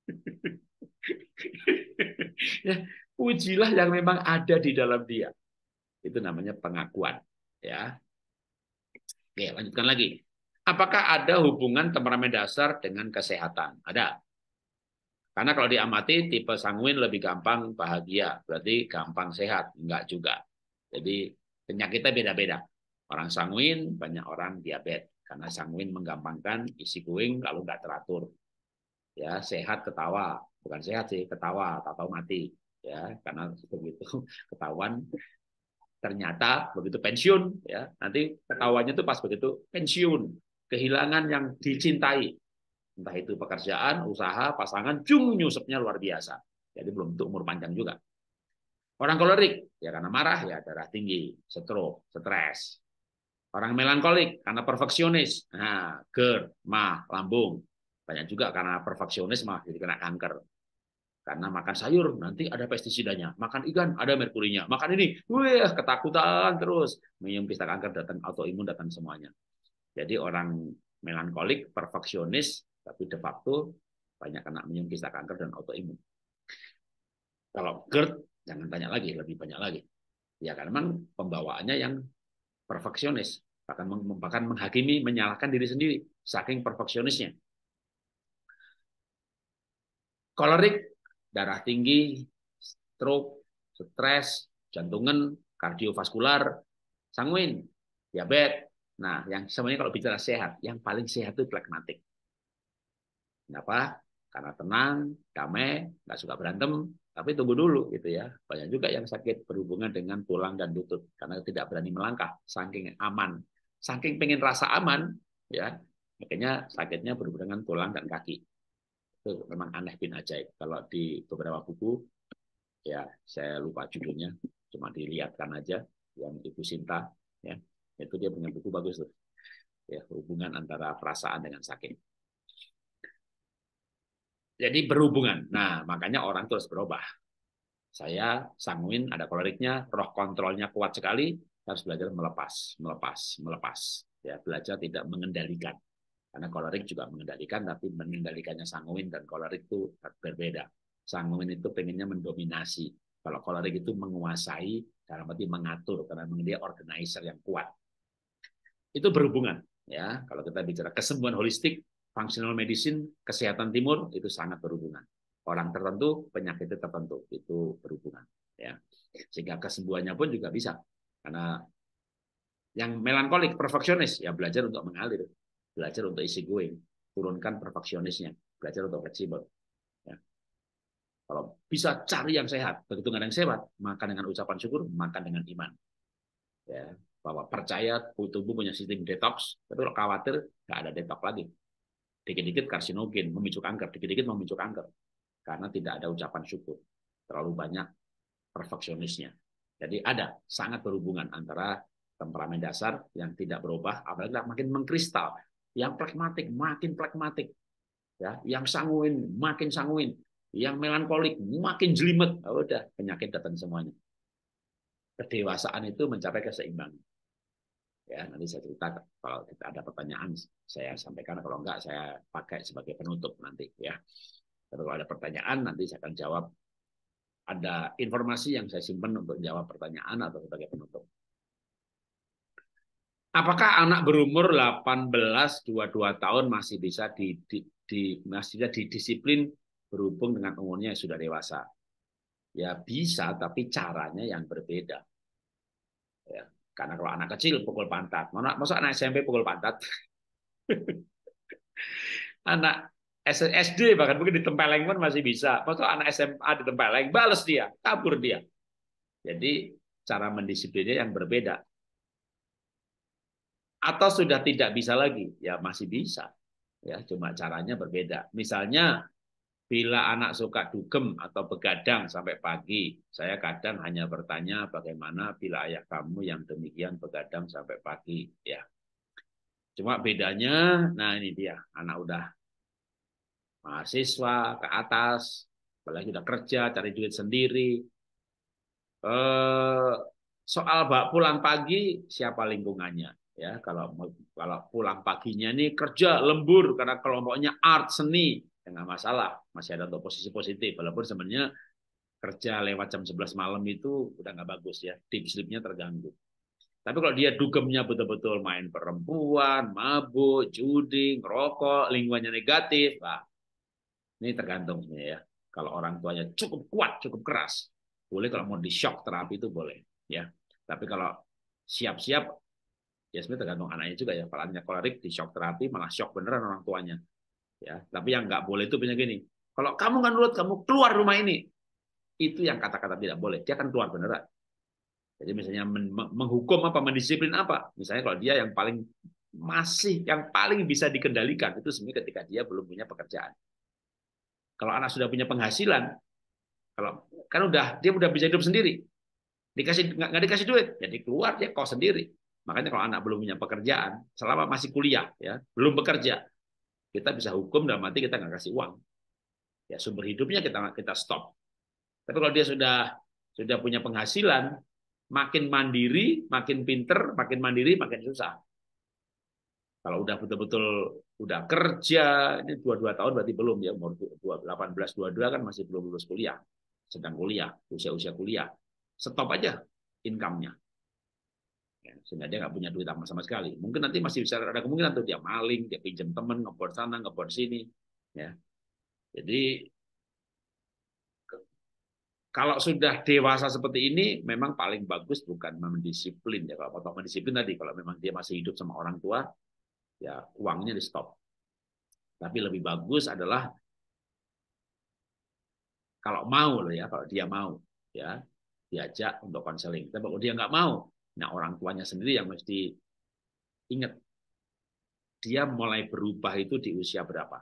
ya, ujilah yang memang ada di dalam dia. Itu namanya pengakuan. Ya, Oke, lanjutkan lagi. Apakah ada hubungan temperamen dasar dengan kesehatan? Ada. Karena kalau diamati tipe sanguin lebih gampang bahagia, berarti gampang sehat, enggak juga. Jadi penyakitnya beda-beda. Orang sanguin, banyak orang diabetes karena sanguin menggampangkan isi kuing lalu enggak teratur. Ya, sehat ketawa, bukan sehat sih, ketawa tak tahu mati ya, karena begitu ketahuan ternyata begitu pensiun ya nanti ketawanya tuh pas begitu pensiun kehilangan yang dicintai. Entah itu pekerjaan, usaha, pasangan, cung nyusupnya luar biasa. Jadi belum untuk umur panjang juga. Orang kolerik, ya karena marah, ya darah tinggi, stroke, stres. Orang melankolik, karena perfeksionis, nah, GER, mah, lambung. Banyak juga karena perfeksionis mah jadi kena kanker. Karena makan sayur, nanti ada pestisidanya. Makan ikan, ada merkurinya. Makan ini, wih, ketakutan terus. Minum pista kanker datang, autoimun datang semuanya. Jadi orang melankolik, perfeksionis, tapi de facto banyak kena menyung kisah kanker dan autoimun. Kalau GERD, jangan tanya lagi, lebih banyak lagi. Ya karena memang pembawaannya yang perfeksionis, bahkan, bahkan menghakimi, menyalahkan diri sendiri, saking perfeksionisnya. Kolerik, darah tinggi, stroke, stres, jantungan, kardiovaskular, sanguin, diabetes, Nah, yang sebenarnya kalau bicara sehat, yang paling sehat itu pragmatik. Kenapa? Karena tenang, damai, nggak suka berantem, tapi tunggu dulu gitu ya. Banyak juga yang sakit berhubungan dengan tulang dan lutut karena tidak berani melangkah, saking aman, saking pengen rasa aman, ya makanya sakitnya berhubungan dengan tulang dan kaki. Itu memang aneh bin ajaib. Kalau di beberapa buku, ya saya lupa judulnya, cuma dilihatkan aja yang Ibu Sinta, ya itu dia punya buku bagus tuh. Ya, hubungan antara perasaan dengan sakit. Jadi berhubungan. Nah, makanya orang terus berubah. Saya sanguin ada koleriknya, roh kontrolnya kuat sekali, harus belajar melepas, melepas, melepas. Ya, belajar tidak mengendalikan. Karena kolerik juga mengendalikan, tapi mengendalikannya sanguin dan kolerik itu berbeda. Sanguin itu pengennya mendominasi. Kalau kolerik itu menguasai, dalam arti mengatur, karena dia organizer yang kuat itu berhubungan ya kalau kita bicara kesembuhan holistik functional medicine kesehatan timur itu sangat berhubungan orang tertentu penyakit tertentu itu berhubungan ya sehingga kesembuhannya pun juga bisa karena yang melankolik perfeksionis ya belajar untuk mengalir belajar untuk isi gue turunkan perfeksionisnya belajar untuk fleksibel ya. kalau bisa cari yang sehat begitu nggak ada yang sehat makan dengan ucapan syukur makan dengan iman ya bahwa percaya tubuh punya sistem detox, tapi kalau khawatir nggak ada detox lagi. Dikit-dikit karsinogen memicu kanker, dikit-dikit memicu kanker karena tidak ada ucapan syukur, terlalu banyak perfeksionisnya. Jadi ada sangat berhubungan antara temperamen dasar yang tidak berubah, apalagi makin mengkristal, yang pragmatik makin pragmatik, ya, yang sanguin makin sanguin, yang melankolik makin jelimet, oh, udah penyakit datang semuanya. Kedewasaan itu mencapai keseimbangan ya nanti saya cerita kalau kita ada pertanyaan saya sampaikan kalau enggak saya pakai sebagai penutup nanti ya tapi kalau ada pertanyaan nanti saya akan jawab ada informasi yang saya simpan untuk jawab pertanyaan atau sebagai penutup apakah anak berumur 18 22 tahun masih bisa di, di, di masih bisa didisiplin berhubung dengan umurnya yang sudah dewasa ya bisa tapi caranya yang berbeda ya karena kalau anak kecil pukul pantat. Masa anak SMP pukul pantat? anak SD bahkan mungkin ditempeleng pun masih bisa. Masa anak SMA ditempeleng, bales dia, kabur dia. Jadi cara mendisiplinnya yang berbeda. Atau sudah tidak bisa lagi, ya masih bisa. Ya, cuma caranya berbeda. Misalnya Bila anak suka dugem atau begadang sampai pagi, saya kadang hanya bertanya bagaimana bila ayah kamu yang demikian begadang sampai pagi, ya. Cuma bedanya, nah ini dia, anak udah mahasiswa ke atas, apalagi udah kerja, cari duit sendiri. Eh, soal bak pulang pagi, siapa lingkungannya? Ya, kalau kalau pulang paginya nih kerja lembur karena kelompoknya art seni, ya nggak masalah masih ada untuk posisi positif walaupun sebenarnya kerja lewat jam 11 malam itu udah nggak bagus ya deep sleep terganggu tapi kalau dia dugemnya betul-betul main perempuan, mabuk, judi, ngerokok, lingkungannya negatif, wah ini tergantung sebenarnya ya. Kalau orang tuanya cukup kuat, cukup keras, boleh kalau mau di shock terapi itu boleh ya. Tapi kalau siap-siap ya sebenarnya tergantung anaknya juga ya. Kalau anaknya kolerik di shock terapi malah shock beneran orang tuanya ya tapi yang nggak boleh itu punya gini kalau kamu nggak nurut kamu keluar rumah ini itu yang kata-kata tidak boleh dia akan keluar beneran jadi misalnya menghukum apa mendisiplin apa misalnya kalau dia yang paling masih yang paling bisa dikendalikan itu sebenarnya ketika dia belum punya pekerjaan kalau anak sudah punya penghasilan kalau kan udah dia udah bisa hidup sendiri dikasih nggak dikasih duit jadi ya keluar dia kau sendiri makanya kalau anak belum punya pekerjaan selama masih kuliah ya belum bekerja kita bisa hukum dalam mati kita nggak kasih uang. Ya sumber hidupnya kita kita stop. Tapi kalau dia sudah sudah punya penghasilan, makin mandiri, makin pinter, makin mandiri, makin susah. Kalau udah betul-betul udah kerja, ini dua-dua tahun berarti belum ya, umur 18-22 kan masih belum lulus kuliah, sedang kuliah, usia-usia kuliah. Stop aja income-nya. Ya, sehingga dia nggak punya duit sama, sama sekali. Mungkin nanti masih bisa ada kemungkinan tuh dia maling, dia pinjam temen, ngebor sana, ngebor sini. Ya. Jadi kalau sudah dewasa seperti ini, memang paling bagus bukan mendisiplin ya. Kalau mau mendisiplin tadi, kalau memang dia masih hidup sama orang tua, ya uangnya di stop. Tapi lebih bagus adalah kalau mau loh ya, kalau dia mau ya diajak untuk konseling. Tapi kalau dia nggak mau, Nah, orang tuanya sendiri yang mesti ingat dia mulai berubah itu di usia berapa.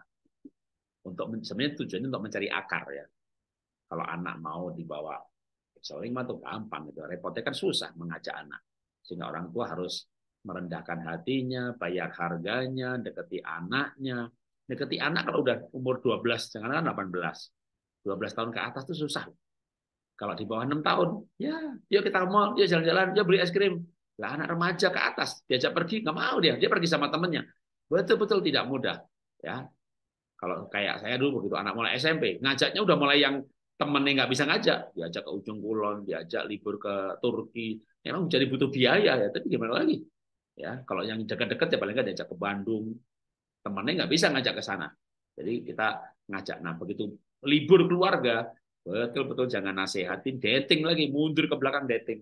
Untuk sebenarnya tujuannya untuk mencari akar ya. Kalau anak mau dibawa seling mah tuh gampang itu Repotnya kan susah mengajak anak. Sehingga orang tua harus merendahkan hatinya, bayar harganya, deketi anaknya. Deketi anak kalau udah umur 12, jangan 18. 12 tahun ke atas itu susah. Kalau di bawah 6 tahun, ya yuk kita mall, yuk jalan-jalan, yuk beli es krim. Lah anak remaja ke atas, diajak pergi, nggak mau dia, dia pergi sama temennya. Betul-betul tidak mudah. ya Kalau kayak saya dulu begitu anak mulai SMP, ngajaknya udah mulai yang temennya nggak bisa ngajak, diajak ke ujung kulon, diajak libur ke Turki. Memang jadi butuh biaya ya, tapi gimana lagi? Ya, kalau yang dekat-dekat ya paling nggak diajak ke Bandung. Temennya nggak bisa ngajak ke sana. Jadi kita ngajak. Nah, begitu libur keluarga, Betul-betul jangan nasehatin, dating lagi, mundur ke belakang dating.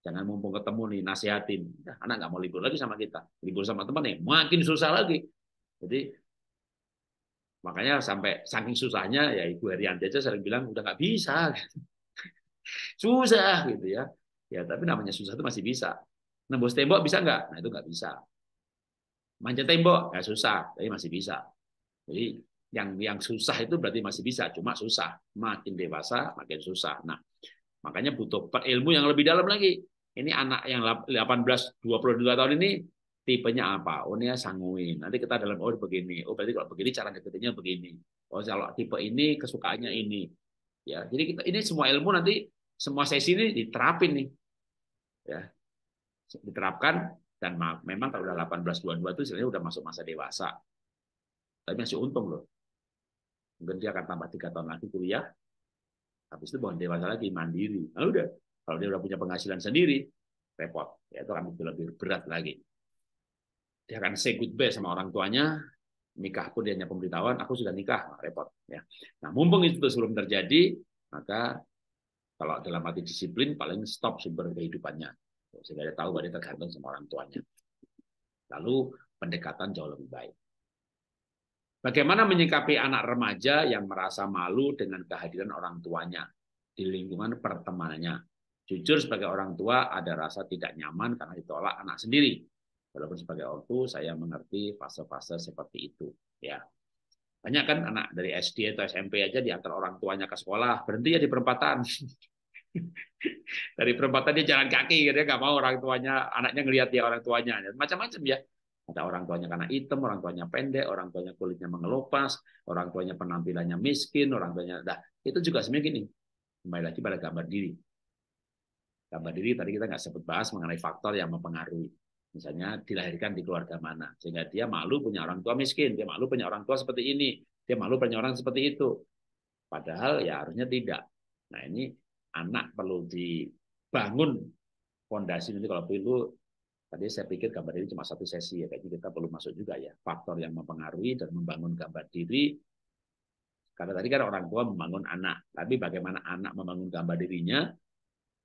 Jangan mumpung ketemu nih, nasehatin. Nah, anak nggak mau libur lagi sama kita. Libur sama teman nih, makin susah lagi. Jadi makanya sampai saking susahnya ya Ibu Herianti aja sering bilang udah nggak bisa. susah gitu ya. Ya tapi namanya susah itu masih bisa. Nembus tembok bisa nggak? Nah itu nggak bisa. Manjat tembok ya susah, tapi masih bisa. Jadi yang yang susah itu berarti masih bisa, cuma susah. Makin dewasa makin susah. Nah, makanya butuh ilmu yang lebih dalam lagi. Ini anak yang 18 22 tahun ini tipenya apa? Oh, ini sanguin. Nanti kita dalam oh begini. Oh, berarti kalau begini cara deketinnya begini. Oh, kalau tipe ini kesukaannya ini. Ya, jadi kita ini semua ilmu nanti semua sesi ini diterapin nih. Ya. Diterapkan dan memang kalau udah 18 22 itu sebenarnya udah masuk masa dewasa. Tapi masih untung loh mungkin dia akan tambah tiga tahun lagi kuliah habis itu bukan dewasa lagi mandiri nah, udah kalau dia udah punya penghasilan sendiri repot ya itu akan lebih berat lagi dia akan say goodbye sama orang tuanya nikah pun dia hanya pemberitahuan aku sudah nikah nah, repot ya nah mumpung itu sebelum terjadi maka kalau dalam arti disiplin paling stop sumber kehidupannya sehingga dia tahu bahwa dia tergantung sama orang tuanya lalu pendekatan jauh lebih baik Bagaimana menyikapi anak remaja yang merasa malu dengan kehadiran orang tuanya di lingkungan pertemanannya? Jujur sebagai orang tua ada rasa tidak nyaman karena ditolak anak sendiri. Walaupun sebagai orang tua saya mengerti fase-fase seperti itu. Ya, banyak kan anak dari SD atau SMP aja diantar orang tuanya ke sekolah berhenti ya di perempatan. dari perempatan dia jalan kaki, dia nggak mau orang tuanya, anaknya ngelihat dia orang tuanya, macam-macam ya. Ada orang tuanya karena hitam, orang tuanya pendek, orang tuanya kulitnya mengelupas, orang tuanya penampilannya miskin, orang tuanya... Nah, itu juga sebenarnya gini. Kembali lagi pada gambar diri. Gambar diri tadi kita nggak sempat bahas mengenai faktor yang mempengaruhi. Misalnya dilahirkan di keluarga mana. Sehingga dia malu punya orang tua miskin, dia malu punya orang tua seperti ini, dia malu punya orang seperti itu. Padahal ya harusnya tidak. Nah ini anak perlu dibangun fondasi nanti kalau perlu Tadi saya pikir gambar diri cuma satu sesi ya, kayaknya kita perlu masuk juga ya. Faktor yang mempengaruhi dan membangun gambar diri. Karena tadi kan orang tua membangun anak, tapi bagaimana anak membangun gambar dirinya,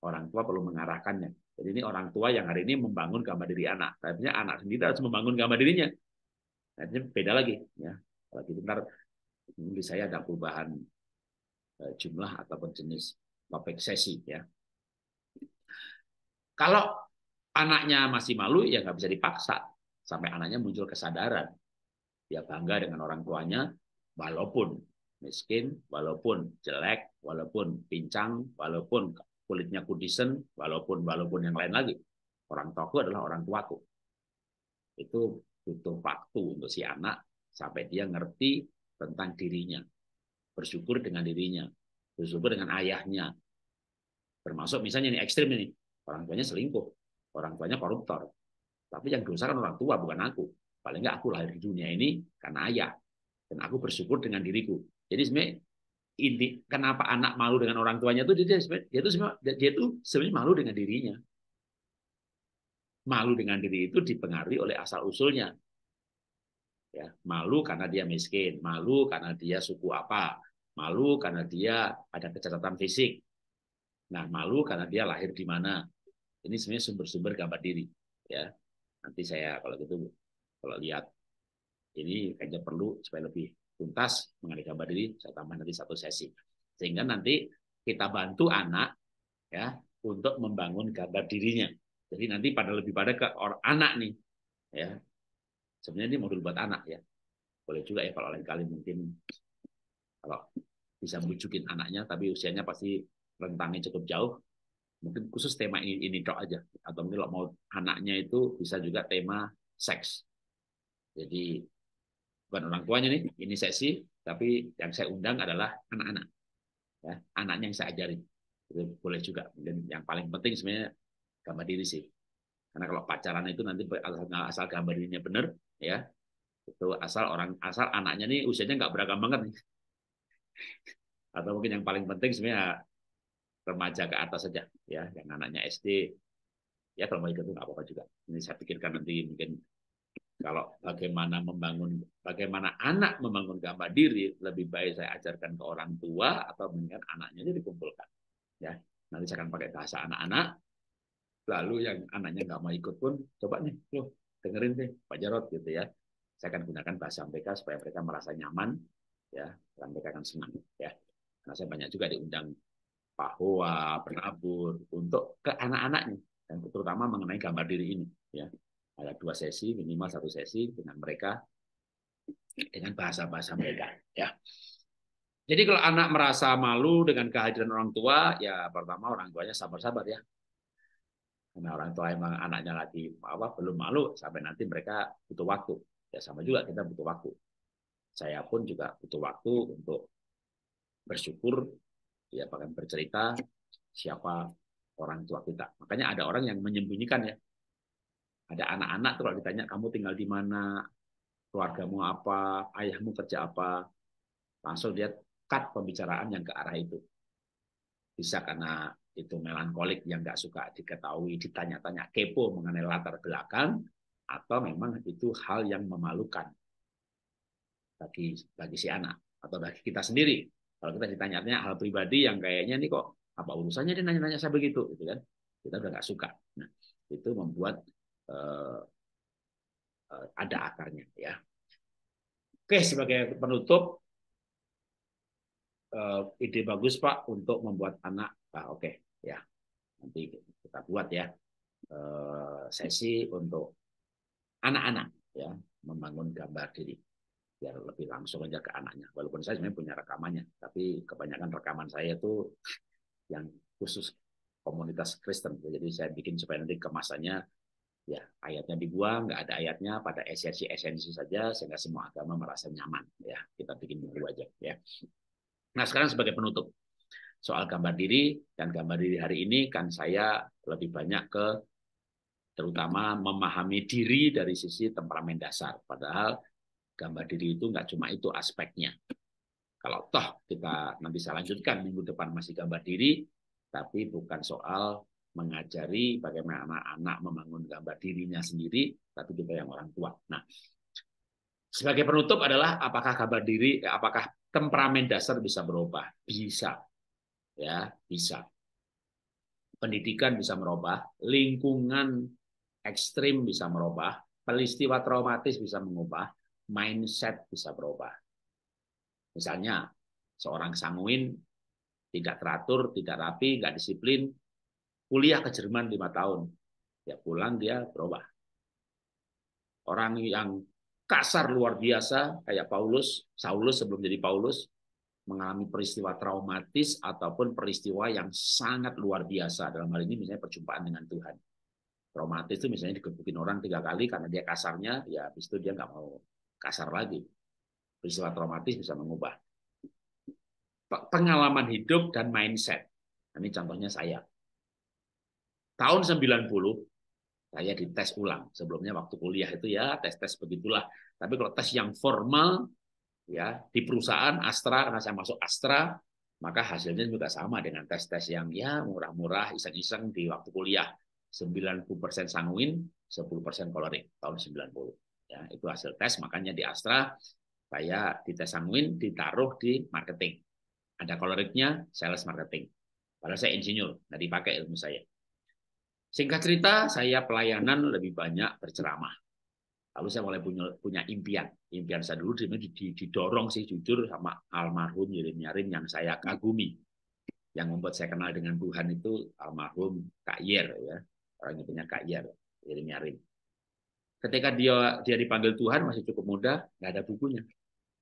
orang tua perlu mengarahkannya. Jadi ini orang tua yang hari ini membangun gambar diri anak, tapi anak sendiri harus membangun gambar dirinya. Artinya nah, beda lagi ya. Kalau gitu ntar ini saya ada perubahan eh, jumlah ataupun jenis topik sesi ya. Kalau anaknya masih malu ya nggak bisa dipaksa sampai anaknya muncul kesadaran dia bangga dengan orang tuanya walaupun miskin walaupun jelek walaupun pincang walaupun kulitnya kudisen walaupun walaupun yang lain lagi orang tuaku adalah orang tuaku itu butuh waktu untuk si anak sampai dia ngerti tentang dirinya bersyukur dengan dirinya bersyukur dengan ayahnya termasuk misalnya ini ekstrim ini orang tuanya selingkuh Orang tuanya koruptor. Tapi yang dosa kan orang tua, bukan aku. Paling nggak aku lahir di dunia ini karena ayah. Dan aku bersyukur dengan diriku. Jadi sebenarnya ini kenapa anak malu dengan orang tuanya itu dia dia dia itu sebenarnya malu dengan dirinya. Malu dengan diri itu dipengaruhi oleh asal usulnya. Ya, malu karena dia miskin, malu karena dia suku apa, malu karena dia ada kecacatan fisik. Nah, malu karena dia lahir di mana, ini sebenarnya sumber-sumber gambar diri, ya. Nanti saya kalau gitu kalau lihat ini kayaknya perlu supaya lebih tuntas mengenai gambar diri, saya tambah nanti satu sesi. Sehingga nanti kita bantu anak ya untuk membangun gambar dirinya. Jadi nanti pada lebih pada ke orang anak nih, ya. Sebenarnya ini modul buat anak ya. Boleh juga ya kalau lain kali mungkin kalau bisa bujukin anaknya, tapi usianya pasti rentangnya cukup jauh, mungkin khusus tema ini, ini dok aja atau mungkin kalau mau anaknya itu bisa juga tema seks jadi bukan orang tuanya nih ini sesi tapi yang saya undang adalah anak-anak ya anaknya yang saya ajarin itu boleh juga dan yang paling penting sebenarnya gambar diri sih karena kalau pacaran itu nanti asal, asal gambar dirinya benar ya itu asal orang asal anaknya nih usianya nggak beragam banget nih atau mungkin yang paling penting sebenarnya remaja ke atas saja ya yang anaknya SD ya kalau mau ikut nggak apa-apa juga ini saya pikirkan nanti mungkin kalau bagaimana membangun bagaimana anak membangun gambar diri lebih baik saya ajarkan ke orang tua atau mendingan anaknya jadi dikumpulkan ya nanti saya akan pakai bahasa anak-anak lalu yang anaknya nggak mau ikut pun coba nih loh dengerin deh Pak Jarot gitu ya saya akan gunakan bahasa mereka supaya mereka merasa nyaman ya dan mereka akan senang ya karena saya banyak juga diundang Pahoa, penabur untuk ke anak-anaknya dan terutama mengenai gambar diri ini ya ada dua sesi minimal satu sesi dengan mereka dengan bahasa-bahasa mereka ya jadi kalau anak merasa malu dengan kehadiran orang tua ya pertama orang tuanya sabar-sabar ya karena orang tua emang anaknya lagi apa belum malu sampai nanti mereka butuh waktu ya sama juga kita butuh waktu saya pun juga butuh waktu untuk bersyukur ya akan bercerita siapa orang tua kita. Makanya ada orang yang menyembunyikan ya. Ada anak-anak kalau ditanya kamu tinggal di mana, keluargamu apa, ayahmu kerja apa, langsung dia cut pembicaraan yang ke arah itu. Bisa karena itu melankolik yang nggak suka diketahui, ditanya-tanya kepo mengenai latar belakang, atau memang itu hal yang memalukan bagi bagi si anak atau bagi kita sendiri kalau kita ditanya tanya hal pribadi yang kayaknya nih kok apa urusannya dia nanya-nanya saya begitu, gitu kan? Kita udah nggak suka. Nah, itu membuat uh, ada akarnya, ya. Oke, sebagai penutup, uh, ide bagus Pak untuk membuat anak. Ah, Oke, okay. ya nanti kita buat ya uh, sesi untuk anak-anak ya membangun gambar diri biar lebih langsung aja ke anaknya. Walaupun saya sebenarnya punya rekamannya, tapi kebanyakan rekaman saya itu yang khusus komunitas Kristen. Jadi saya bikin supaya nanti kemasannya ya ayatnya dibuang, nggak ada ayatnya, pada esensi-esensi saja sehingga semua agama merasa nyaman. Ya kita bikin dulu aja. Ya. Nah sekarang sebagai penutup soal gambar diri dan gambar diri hari ini kan saya lebih banyak ke terutama memahami diri dari sisi temperamen dasar. Padahal Gambar diri itu nggak cuma itu aspeknya. Kalau toh kita nanti saya lanjutkan minggu depan masih gambar diri, tapi bukan soal mengajari bagaimana anak-anak membangun gambar dirinya sendiri, tapi kita yang orang tua. Nah, sebagai penutup adalah apakah gambar diri, apakah temperamen dasar bisa berubah? Bisa, ya bisa. Pendidikan bisa merubah, lingkungan ekstrim bisa merubah, peristiwa traumatis bisa mengubah, mindset bisa berubah. Misalnya, seorang sanguin tidak teratur, tidak rapi, nggak disiplin, kuliah ke Jerman lima tahun, ya pulang dia berubah. Orang yang kasar luar biasa kayak Paulus, Saulus sebelum jadi Paulus, mengalami peristiwa traumatis ataupun peristiwa yang sangat luar biasa dalam hal ini misalnya perjumpaan dengan Tuhan. Traumatis itu misalnya dikebukin orang tiga kali karena dia kasarnya, ya habis itu dia nggak mau kasar lagi. Peristiwa traumatis bisa mengubah. Pengalaman hidup dan mindset. Nah, ini contohnya saya. Tahun 90, saya dites ulang. Sebelumnya waktu kuliah itu ya tes-tes begitulah. Tapi kalau tes yang formal, ya di perusahaan Astra, karena saya masuk Astra, maka hasilnya juga sama dengan tes-tes yang ya murah-murah, iseng-iseng di waktu kuliah. 90% sanguin, 10% kolorik tahun 90. Ya, itu hasil tes, makanya di Astra saya di sanguin ditaruh di marketing. Ada koloriknya sales marketing. Padahal saya insinyur, nggak pakai ilmu saya. Singkat cerita, saya pelayanan lebih banyak berceramah. Lalu saya mulai punya, punya impian. Impian saya dulu didorong sih jujur sama almarhum Yeremiarin yang saya kagumi. Yang membuat saya kenal dengan Tuhan itu almarhum Kak Yer. Ya. orangnya punya Kak Yer, Yeremiarin. Ketika dia dia dipanggil Tuhan masih cukup muda, nggak ada bukunya.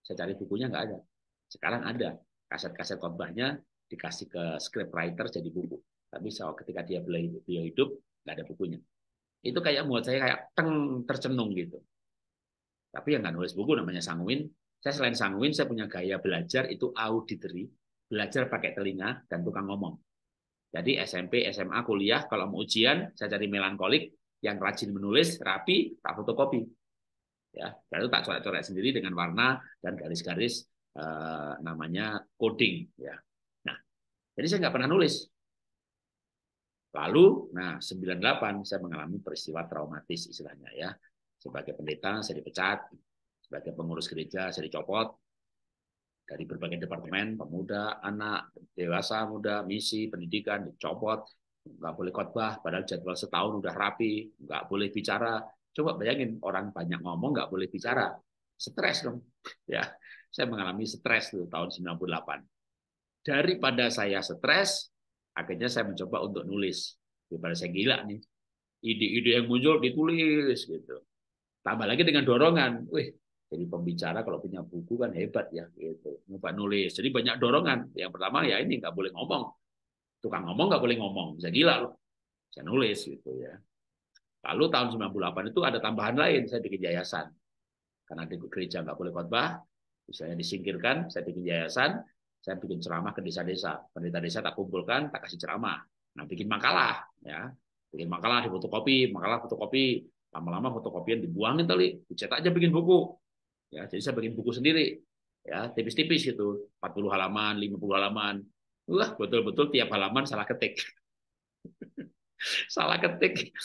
Saya cari bukunya nggak ada. Sekarang ada kaset-kaset khotbahnya dikasih ke script writer jadi buku. Tapi so, ketika dia beli dia hidup nggak ada bukunya. Itu kayak buat saya kayak teng tercenung gitu. Tapi yang nggak nulis buku namanya Sanguin. Saya selain Sanguin, saya punya gaya belajar itu auditory, belajar pakai telinga dan tukang ngomong. Jadi SMP, SMA, kuliah, kalau mau ujian, saya cari melankolik, yang rajin menulis, rapi, tak fotokopi. Ya, dan itu tak coret-coret sendiri dengan warna dan garis-garis eh, namanya coding. Ya. Nah, jadi saya nggak pernah nulis. Lalu, nah 98 saya mengalami peristiwa traumatis istilahnya ya. Sebagai pendeta saya dipecat, sebagai pengurus gereja saya dicopot dari berbagai departemen, pemuda, anak, dewasa, muda, misi, pendidikan dicopot, nggak boleh khotbah, padahal jadwal setahun udah rapi, nggak boleh bicara. Coba bayangin orang banyak ngomong nggak boleh bicara, stres dong. Ya, saya mengalami stres tuh tahun 98. Daripada saya stres, akhirnya saya mencoba untuk nulis. Daripada saya gila nih, ide-ide yang muncul ditulis gitu. Tambah lagi dengan dorongan, wih jadi pembicara kalau punya buku kan hebat ya gitu nulis jadi banyak dorongan yang pertama ya ini nggak boleh ngomong Tukang ngomong nggak boleh ngomong, bisa gila loh. Bisa nulis gitu ya. Lalu tahun 98 itu ada tambahan lain, saya bikin yayasan. Karena di gereja nggak boleh khotbah, misalnya disingkirkan, saya bikin yayasan, saya bikin ceramah ke desa-desa. Pendeta desa tak kumpulkan, tak kasih ceramah. Nah, bikin makalah, ya. Bikin makalah, di fotokopi makalah fotokopi. Lama-lama fotokopian dibuangin tadi, dicetak aja bikin buku. Ya, jadi saya bikin buku sendiri. Ya, tipis-tipis gitu, 40 halaman, 50 halaman. Wah, betul-betul tiap halaman salah ketik. salah ketik.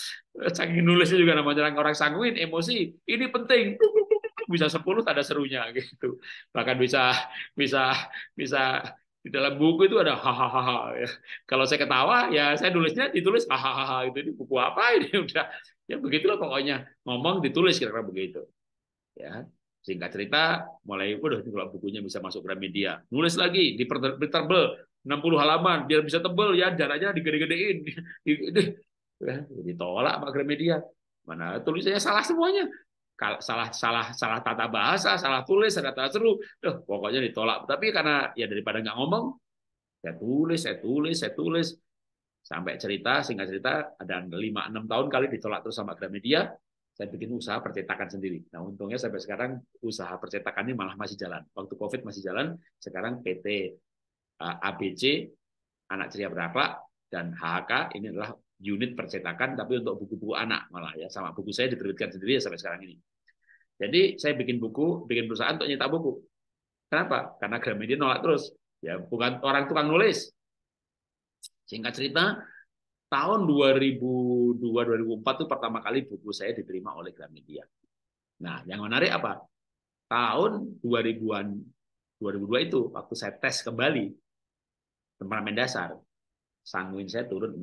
Saking nulisnya juga namanya orang orang sanguin, emosi. Ini penting. Bisa 10 ada serunya gitu. Bahkan bisa bisa bisa di dalam buku itu ada hahaha ya. Kalau saya ketawa ya saya nulisnya ditulis hahaha itu ini buku apa ini udah ya begitulah pokoknya ngomong ditulis kira-kira begitu ya singkat cerita mulai udah ini kalau bukunya bisa masuk Gramedia nulis lagi di Printable 60 halaman biar bisa tebel ya jaraknya digede-gedein gitu, gitu. Ya, ditolak Pak Gramedia mana tulisannya salah semuanya salah salah salah tata bahasa salah tulis salah tata seru Duh, pokoknya ditolak tapi karena ya daripada nggak ngomong saya tulis saya tulis saya tulis sampai cerita singkat cerita ada lima enam tahun kali ditolak terus sama Gramedia saya bikin usaha percetakan sendiri. Nah, untungnya sampai sekarang usaha percetakannya malah masih jalan. Waktu COVID masih jalan, sekarang PT Eh, ABC anak ceria berapa dan HHK ini adalah unit percetakan tapi untuk buku-buku anak malah ya sama buku saya diterbitkan sendiri ya sampai sekarang ini. Jadi saya bikin buku, bikin perusahaan untuk nyetak buku. Kenapa? Karena Gramedia nolak terus. Ya bukan orang tukang nulis. Singkat cerita, tahun 2002 2004 itu pertama kali buku saya diterima oleh Gramedia. Nah, yang menarik apa? Tahun 2000-an 2002 itu waktu saya tes kembali temperamen dasar. Sanguin saya turun 60%,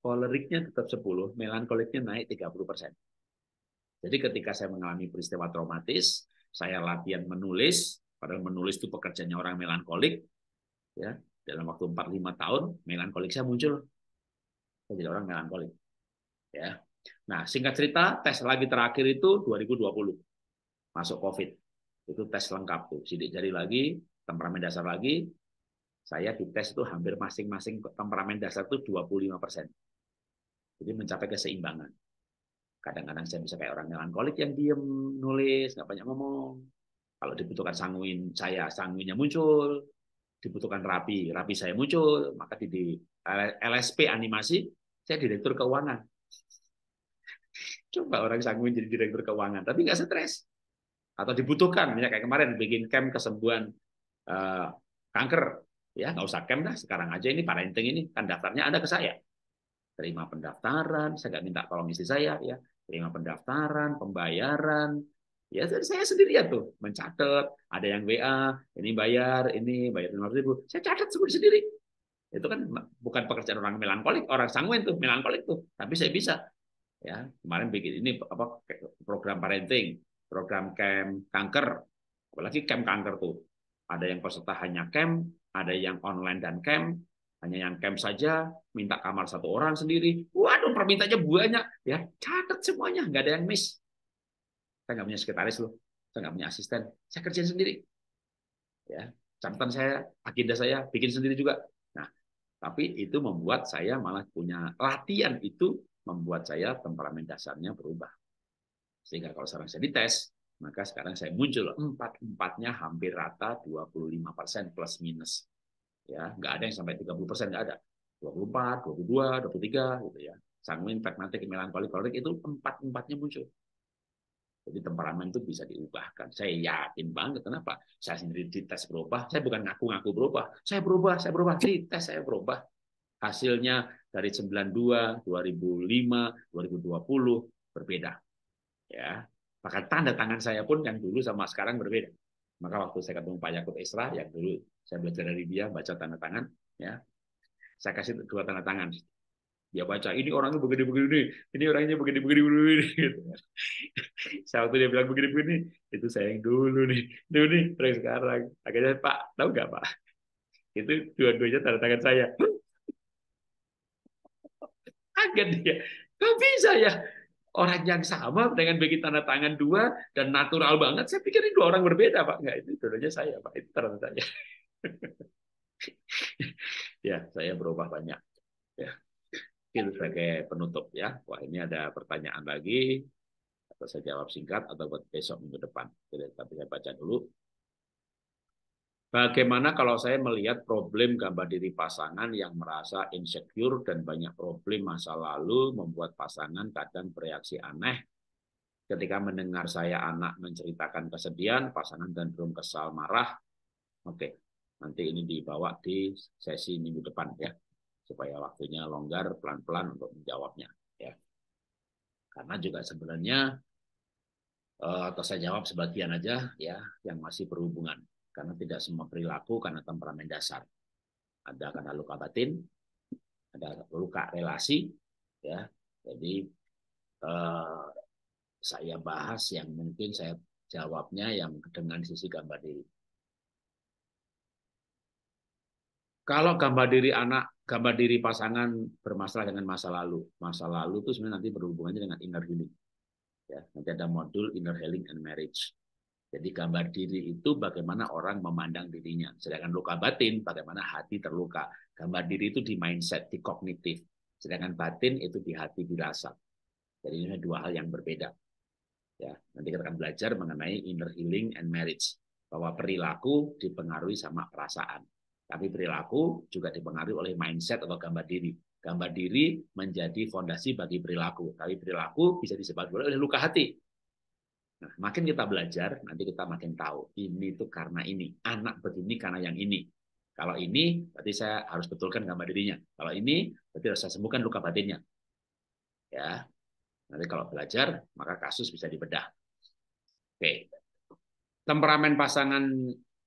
koleriknya tetap 10, melankoliknya naik 30%. Jadi ketika saya mengalami peristiwa traumatis, saya latihan menulis, padahal menulis itu pekerjaannya orang melankolik, ya dalam waktu 4-5 tahun, melankolik saya muncul. Saya jadi orang melankolik. ya Nah, singkat cerita, tes lagi terakhir itu 2020. Masuk COVID. Itu tes lengkap tuh. Sidik jari lagi, temperamen dasar lagi, saya dites itu hampir masing-masing temperamen dasar itu 25 persen. Jadi mencapai keseimbangan. Kadang-kadang saya bisa kayak orang melankolik yang diem, nulis, nggak banyak ngomong. Kalau dibutuhkan sanguin saya, sanguinnya muncul. Dibutuhkan rapi, rapi saya muncul. Maka di LSP animasi, saya direktur keuangan. Coba orang sanguin jadi direktur keuangan, tapi nggak stres. Atau dibutuhkan, misalnya kayak kemarin bikin camp kesembuhan eh, kanker, ya nggak usah camp dah sekarang aja ini parenting ini kan daftarnya ada ke saya terima pendaftaran saya nggak minta tolong istri saya ya terima pendaftaran pembayaran ya saya sendiri ya tuh mencatat ada yang WA ini bayar ini bayar lima ribu saya catat sendiri sendiri itu kan bukan pekerjaan orang melankolik orang sanguin tuh melankolik tuh tapi saya bisa ya kemarin bikin ini apa program parenting program camp kanker apalagi camp kanker tuh ada yang peserta hanya camp ada yang online dan camp, hanya yang camp saja, minta kamar satu orang sendiri. Waduh, permintaannya banyak. Ya, catat semuanya, nggak ada yang miss. Saya nggak punya sekretaris loh, saya nggak punya asisten, saya kerjain sendiri. Ya, catatan saya, agenda saya, bikin sendiri juga. Nah, tapi itu membuat saya malah punya latihan itu membuat saya temperamen dasarnya berubah. Sehingga kalau sekarang saya dites, maka sekarang saya muncul empat-empatnya hampir rata 25% plus minus. Ya, nggak ada yang sampai 30% nggak ada. 24, 22, 23 gitu ya. Sanguin, pragmatik, melankolik, kolik itu empat-empatnya muncul. Jadi temperamen itu bisa diubahkan. Saya yakin banget. Kenapa? Saya sendiri tes berubah. Saya bukan ngaku-ngaku berubah. Saya berubah, saya berubah. Tes saya berubah. Hasilnya dari 92, 2005, 2020 berbeda. Ya, maka tanda tangan saya pun yang dulu sama sekarang berbeda. Maka waktu saya ketemu Pak Yakut Isra, yang dulu saya belajar dari dia, baca tanda tangan, ya saya kasih dua tanda tangan. Dia baca, ini orangnya begini-begini, ini orangnya begini-begini. Gitu. Kan. saya waktu dia bilang begini-begini, itu saya yang dulu nih, dulu nih, orang sekarang. Akhirnya, Pak, tahu nggak Pak? Itu dua-duanya tanda tangan saya. Kaget dia, kok bisa ya? orang yang sama dengan bikin tanda tangan dua dan natural banget, saya pikir ini dua orang berbeda, Pak. nggak itu dulunya saya, Pak. Itu ternyata ya, saya berubah banyak. Ya. Itu sebagai penutup ya. Wah, ini ada pertanyaan lagi. Atau saya jawab singkat atau buat besok minggu depan. kita tapi saya baca dulu. Bagaimana kalau saya melihat problem gambar diri pasangan yang merasa insecure dan banyak problem masa lalu membuat pasangan kadang bereaksi aneh ketika mendengar saya anak menceritakan kesedihan, pasangan dan cenderung kesal marah. Oke, nanti ini dibawa di sesi minggu depan ya, supaya waktunya longgar pelan-pelan untuk menjawabnya ya. Karena juga sebenarnya eh, atau saya jawab sebagian aja ya yang masih berhubungan karena tidak semua perilaku karena temperamen dasar. Ada karena luka batin, ada luka relasi, ya. Jadi eh, saya bahas yang mungkin saya jawabnya yang dengan sisi gambar diri. Kalau gambar diri anak, gambar diri pasangan bermasalah dengan masa lalu, masa lalu itu sebenarnya nanti berhubungannya dengan inner healing. Ya, nanti ada modul inner healing and marriage jadi gambar diri itu bagaimana orang memandang dirinya. Sedangkan luka batin bagaimana hati terluka. Gambar diri itu di mindset, di kognitif. Sedangkan batin itu di hati, dirasa. Jadi ini dua hal yang berbeda. Ya, nanti kita akan belajar mengenai inner healing and marriage bahwa perilaku dipengaruhi sama perasaan. Tapi perilaku juga dipengaruhi oleh mindset atau gambar diri. Gambar diri menjadi fondasi bagi perilaku. Tapi perilaku bisa disebabkan oleh luka hati Nah, makin kita belajar, nanti kita makin tahu ini tuh karena ini, anak begini karena yang ini. Kalau ini, berarti saya harus betulkan gambar dirinya. Kalau ini, berarti harus saya sembuhkan luka batinnya. Ya, nanti kalau belajar, maka kasus bisa dibedah. Oke, temperamen pasangan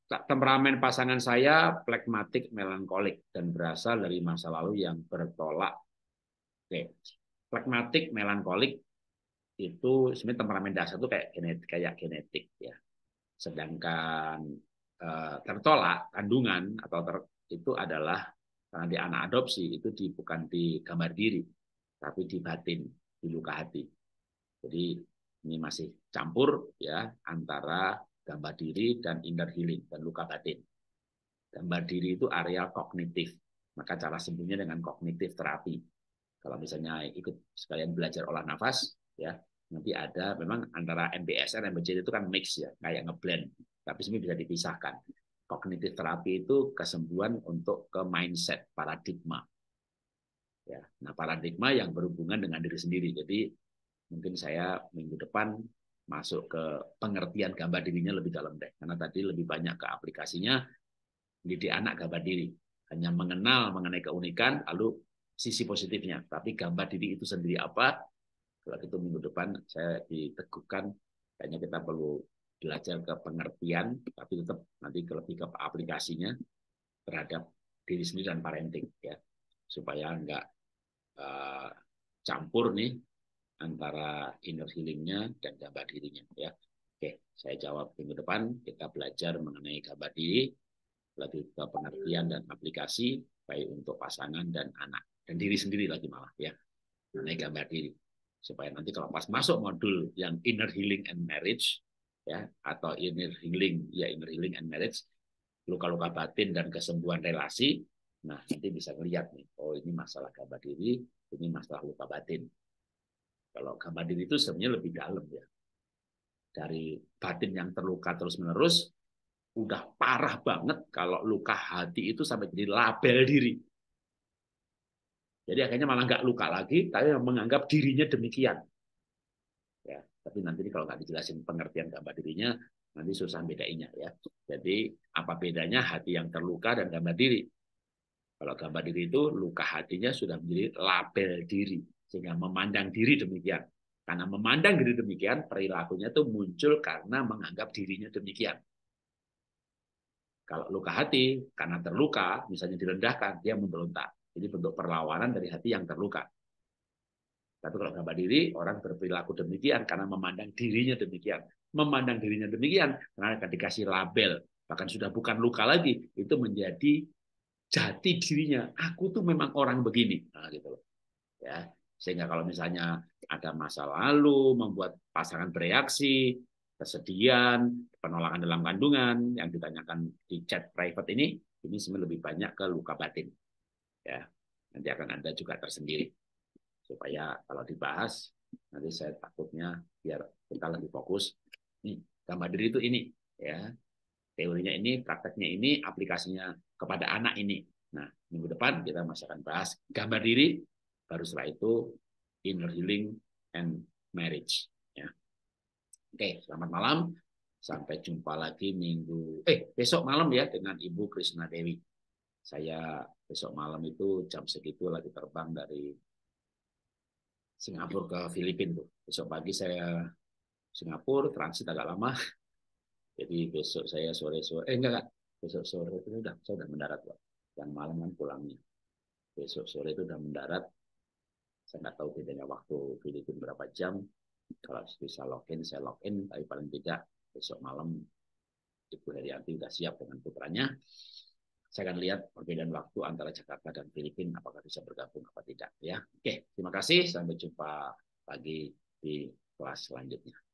temperamen pasangan saya plekmatik melankolik dan berasal dari masa lalu yang bertolak. Oke, plekmatik melankolik itu sebenarnya temperamen dasar itu kayak genetik kayak genetik ya sedangkan eh, tertolak kandungan atau ter, itu adalah karena di anak adopsi itu di, bukan di gambar diri tapi di batin di luka hati jadi ini masih campur ya antara gambar diri dan inner healing dan luka batin gambar diri itu area kognitif maka cara sembuhnya dengan kognitif terapi kalau misalnya ikut sekalian belajar olah nafas ya nanti ada memang antara MBSR dan MBCT itu kan mix ya, kayak ngeblend. Tapi sebenarnya bisa dipisahkan. Kognitif terapi itu kesembuhan untuk ke mindset, paradigma. Ya, nah paradigma yang berhubungan dengan diri sendiri. Jadi mungkin saya minggu depan masuk ke pengertian gambar dirinya lebih dalam deh. Karena tadi lebih banyak ke aplikasinya di anak gambar diri. Hanya mengenal mengenai keunikan, lalu sisi positifnya. Tapi gambar diri itu sendiri apa, setelah itu minggu depan saya diteguhkan kayaknya kita perlu belajar ke pengertian tapi tetap nanti lebih ke aplikasinya terhadap diri sendiri dan parenting ya supaya nggak uh, campur nih antara inner healingnya dan gambar dirinya ya oke saya jawab minggu depan kita belajar mengenai gambar diri lebih ke pengertian dan aplikasi baik untuk pasangan dan anak dan diri sendiri lagi malah ya mengenai gambar diri supaya nanti kalau pas masuk modul yang inner healing and marriage ya atau inner healing ya inner healing and marriage luka-luka batin dan kesembuhan relasi nah nanti bisa ngeliat nih oh ini masalah gambar diri ini masalah luka batin kalau gambar diri itu sebenarnya lebih dalam ya dari batin yang terluka terus menerus udah parah banget kalau luka hati itu sampai jadi label diri jadi akhirnya malah nggak luka lagi, tapi menganggap dirinya demikian. Ya, tapi nanti kalau nggak dijelasin pengertian gambar dirinya, nanti susah bedainya ya. Jadi apa bedanya hati yang terluka dan gambar diri? Kalau gambar diri itu luka hatinya sudah menjadi label diri sehingga memandang diri demikian. Karena memandang diri demikian, perilakunya itu muncul karena menganggap dirinya demikian. Kalau luka hati, karena terluka, misalnya direndahkan, dia memberontak. Ini bentuk perlawanan dari hati yang terluka. Tapi kalau gambar diri, orang berperilaku demikian karena memandang dirinya demikian. Memandang dirinya demikian karena akan dikasih label. Bahkan sudah bukan luka lagi, itu menjadi jati dirinya. Aku tuh memang orang begini. Nah, gitu loh. Ya, sehingga kalau misalnya ada masa lalu membuat pasangan bereaksi, kesedihan, penolakan dalam kandungan yang ditanyakan di chat private ini, ini sebenarnya lebih banyak ke luka batin ya nanti akan ada juga tersendiri supaya kalau dibahas nanti saya takutnya biar kita lebih fokus nih gambar diri itu ini ya teorinya ini prakteknya ini aplikasinya kepada anak ini nah minggu depan kita masih akan bahas gambar diri baru setelah itu inner healing and marriage ya oke selamat malam sampai jumpa lagi minggu eh besok malam ya dengan Ibu Krisna Dewi saya besok malam itu jam segitu lagi terbang dari Singapura ke Filipina tuh. Besok pagi saya Singapura transit agak lama. Jadi besok saya sore-sore eh enggak, enggak. Besok sore itu sudah saya udah mendarat, Pak. Yang malam kan pulangnya. Besok sore itu sudah mendarat. Saya nggak tahu bedanya waktu Filipina berapa jam. Kalau bisa login, saya login. Tapi paling tidak besok malam Ibu Herianti sudah siap dengan putranya saya akan lihat perbedaan waktu antara Jakarta dan Filipina apakah bisa bergabung apa tidak ya. Oke, terima kasih sampai jumpa pagi di kelas selanjutnya.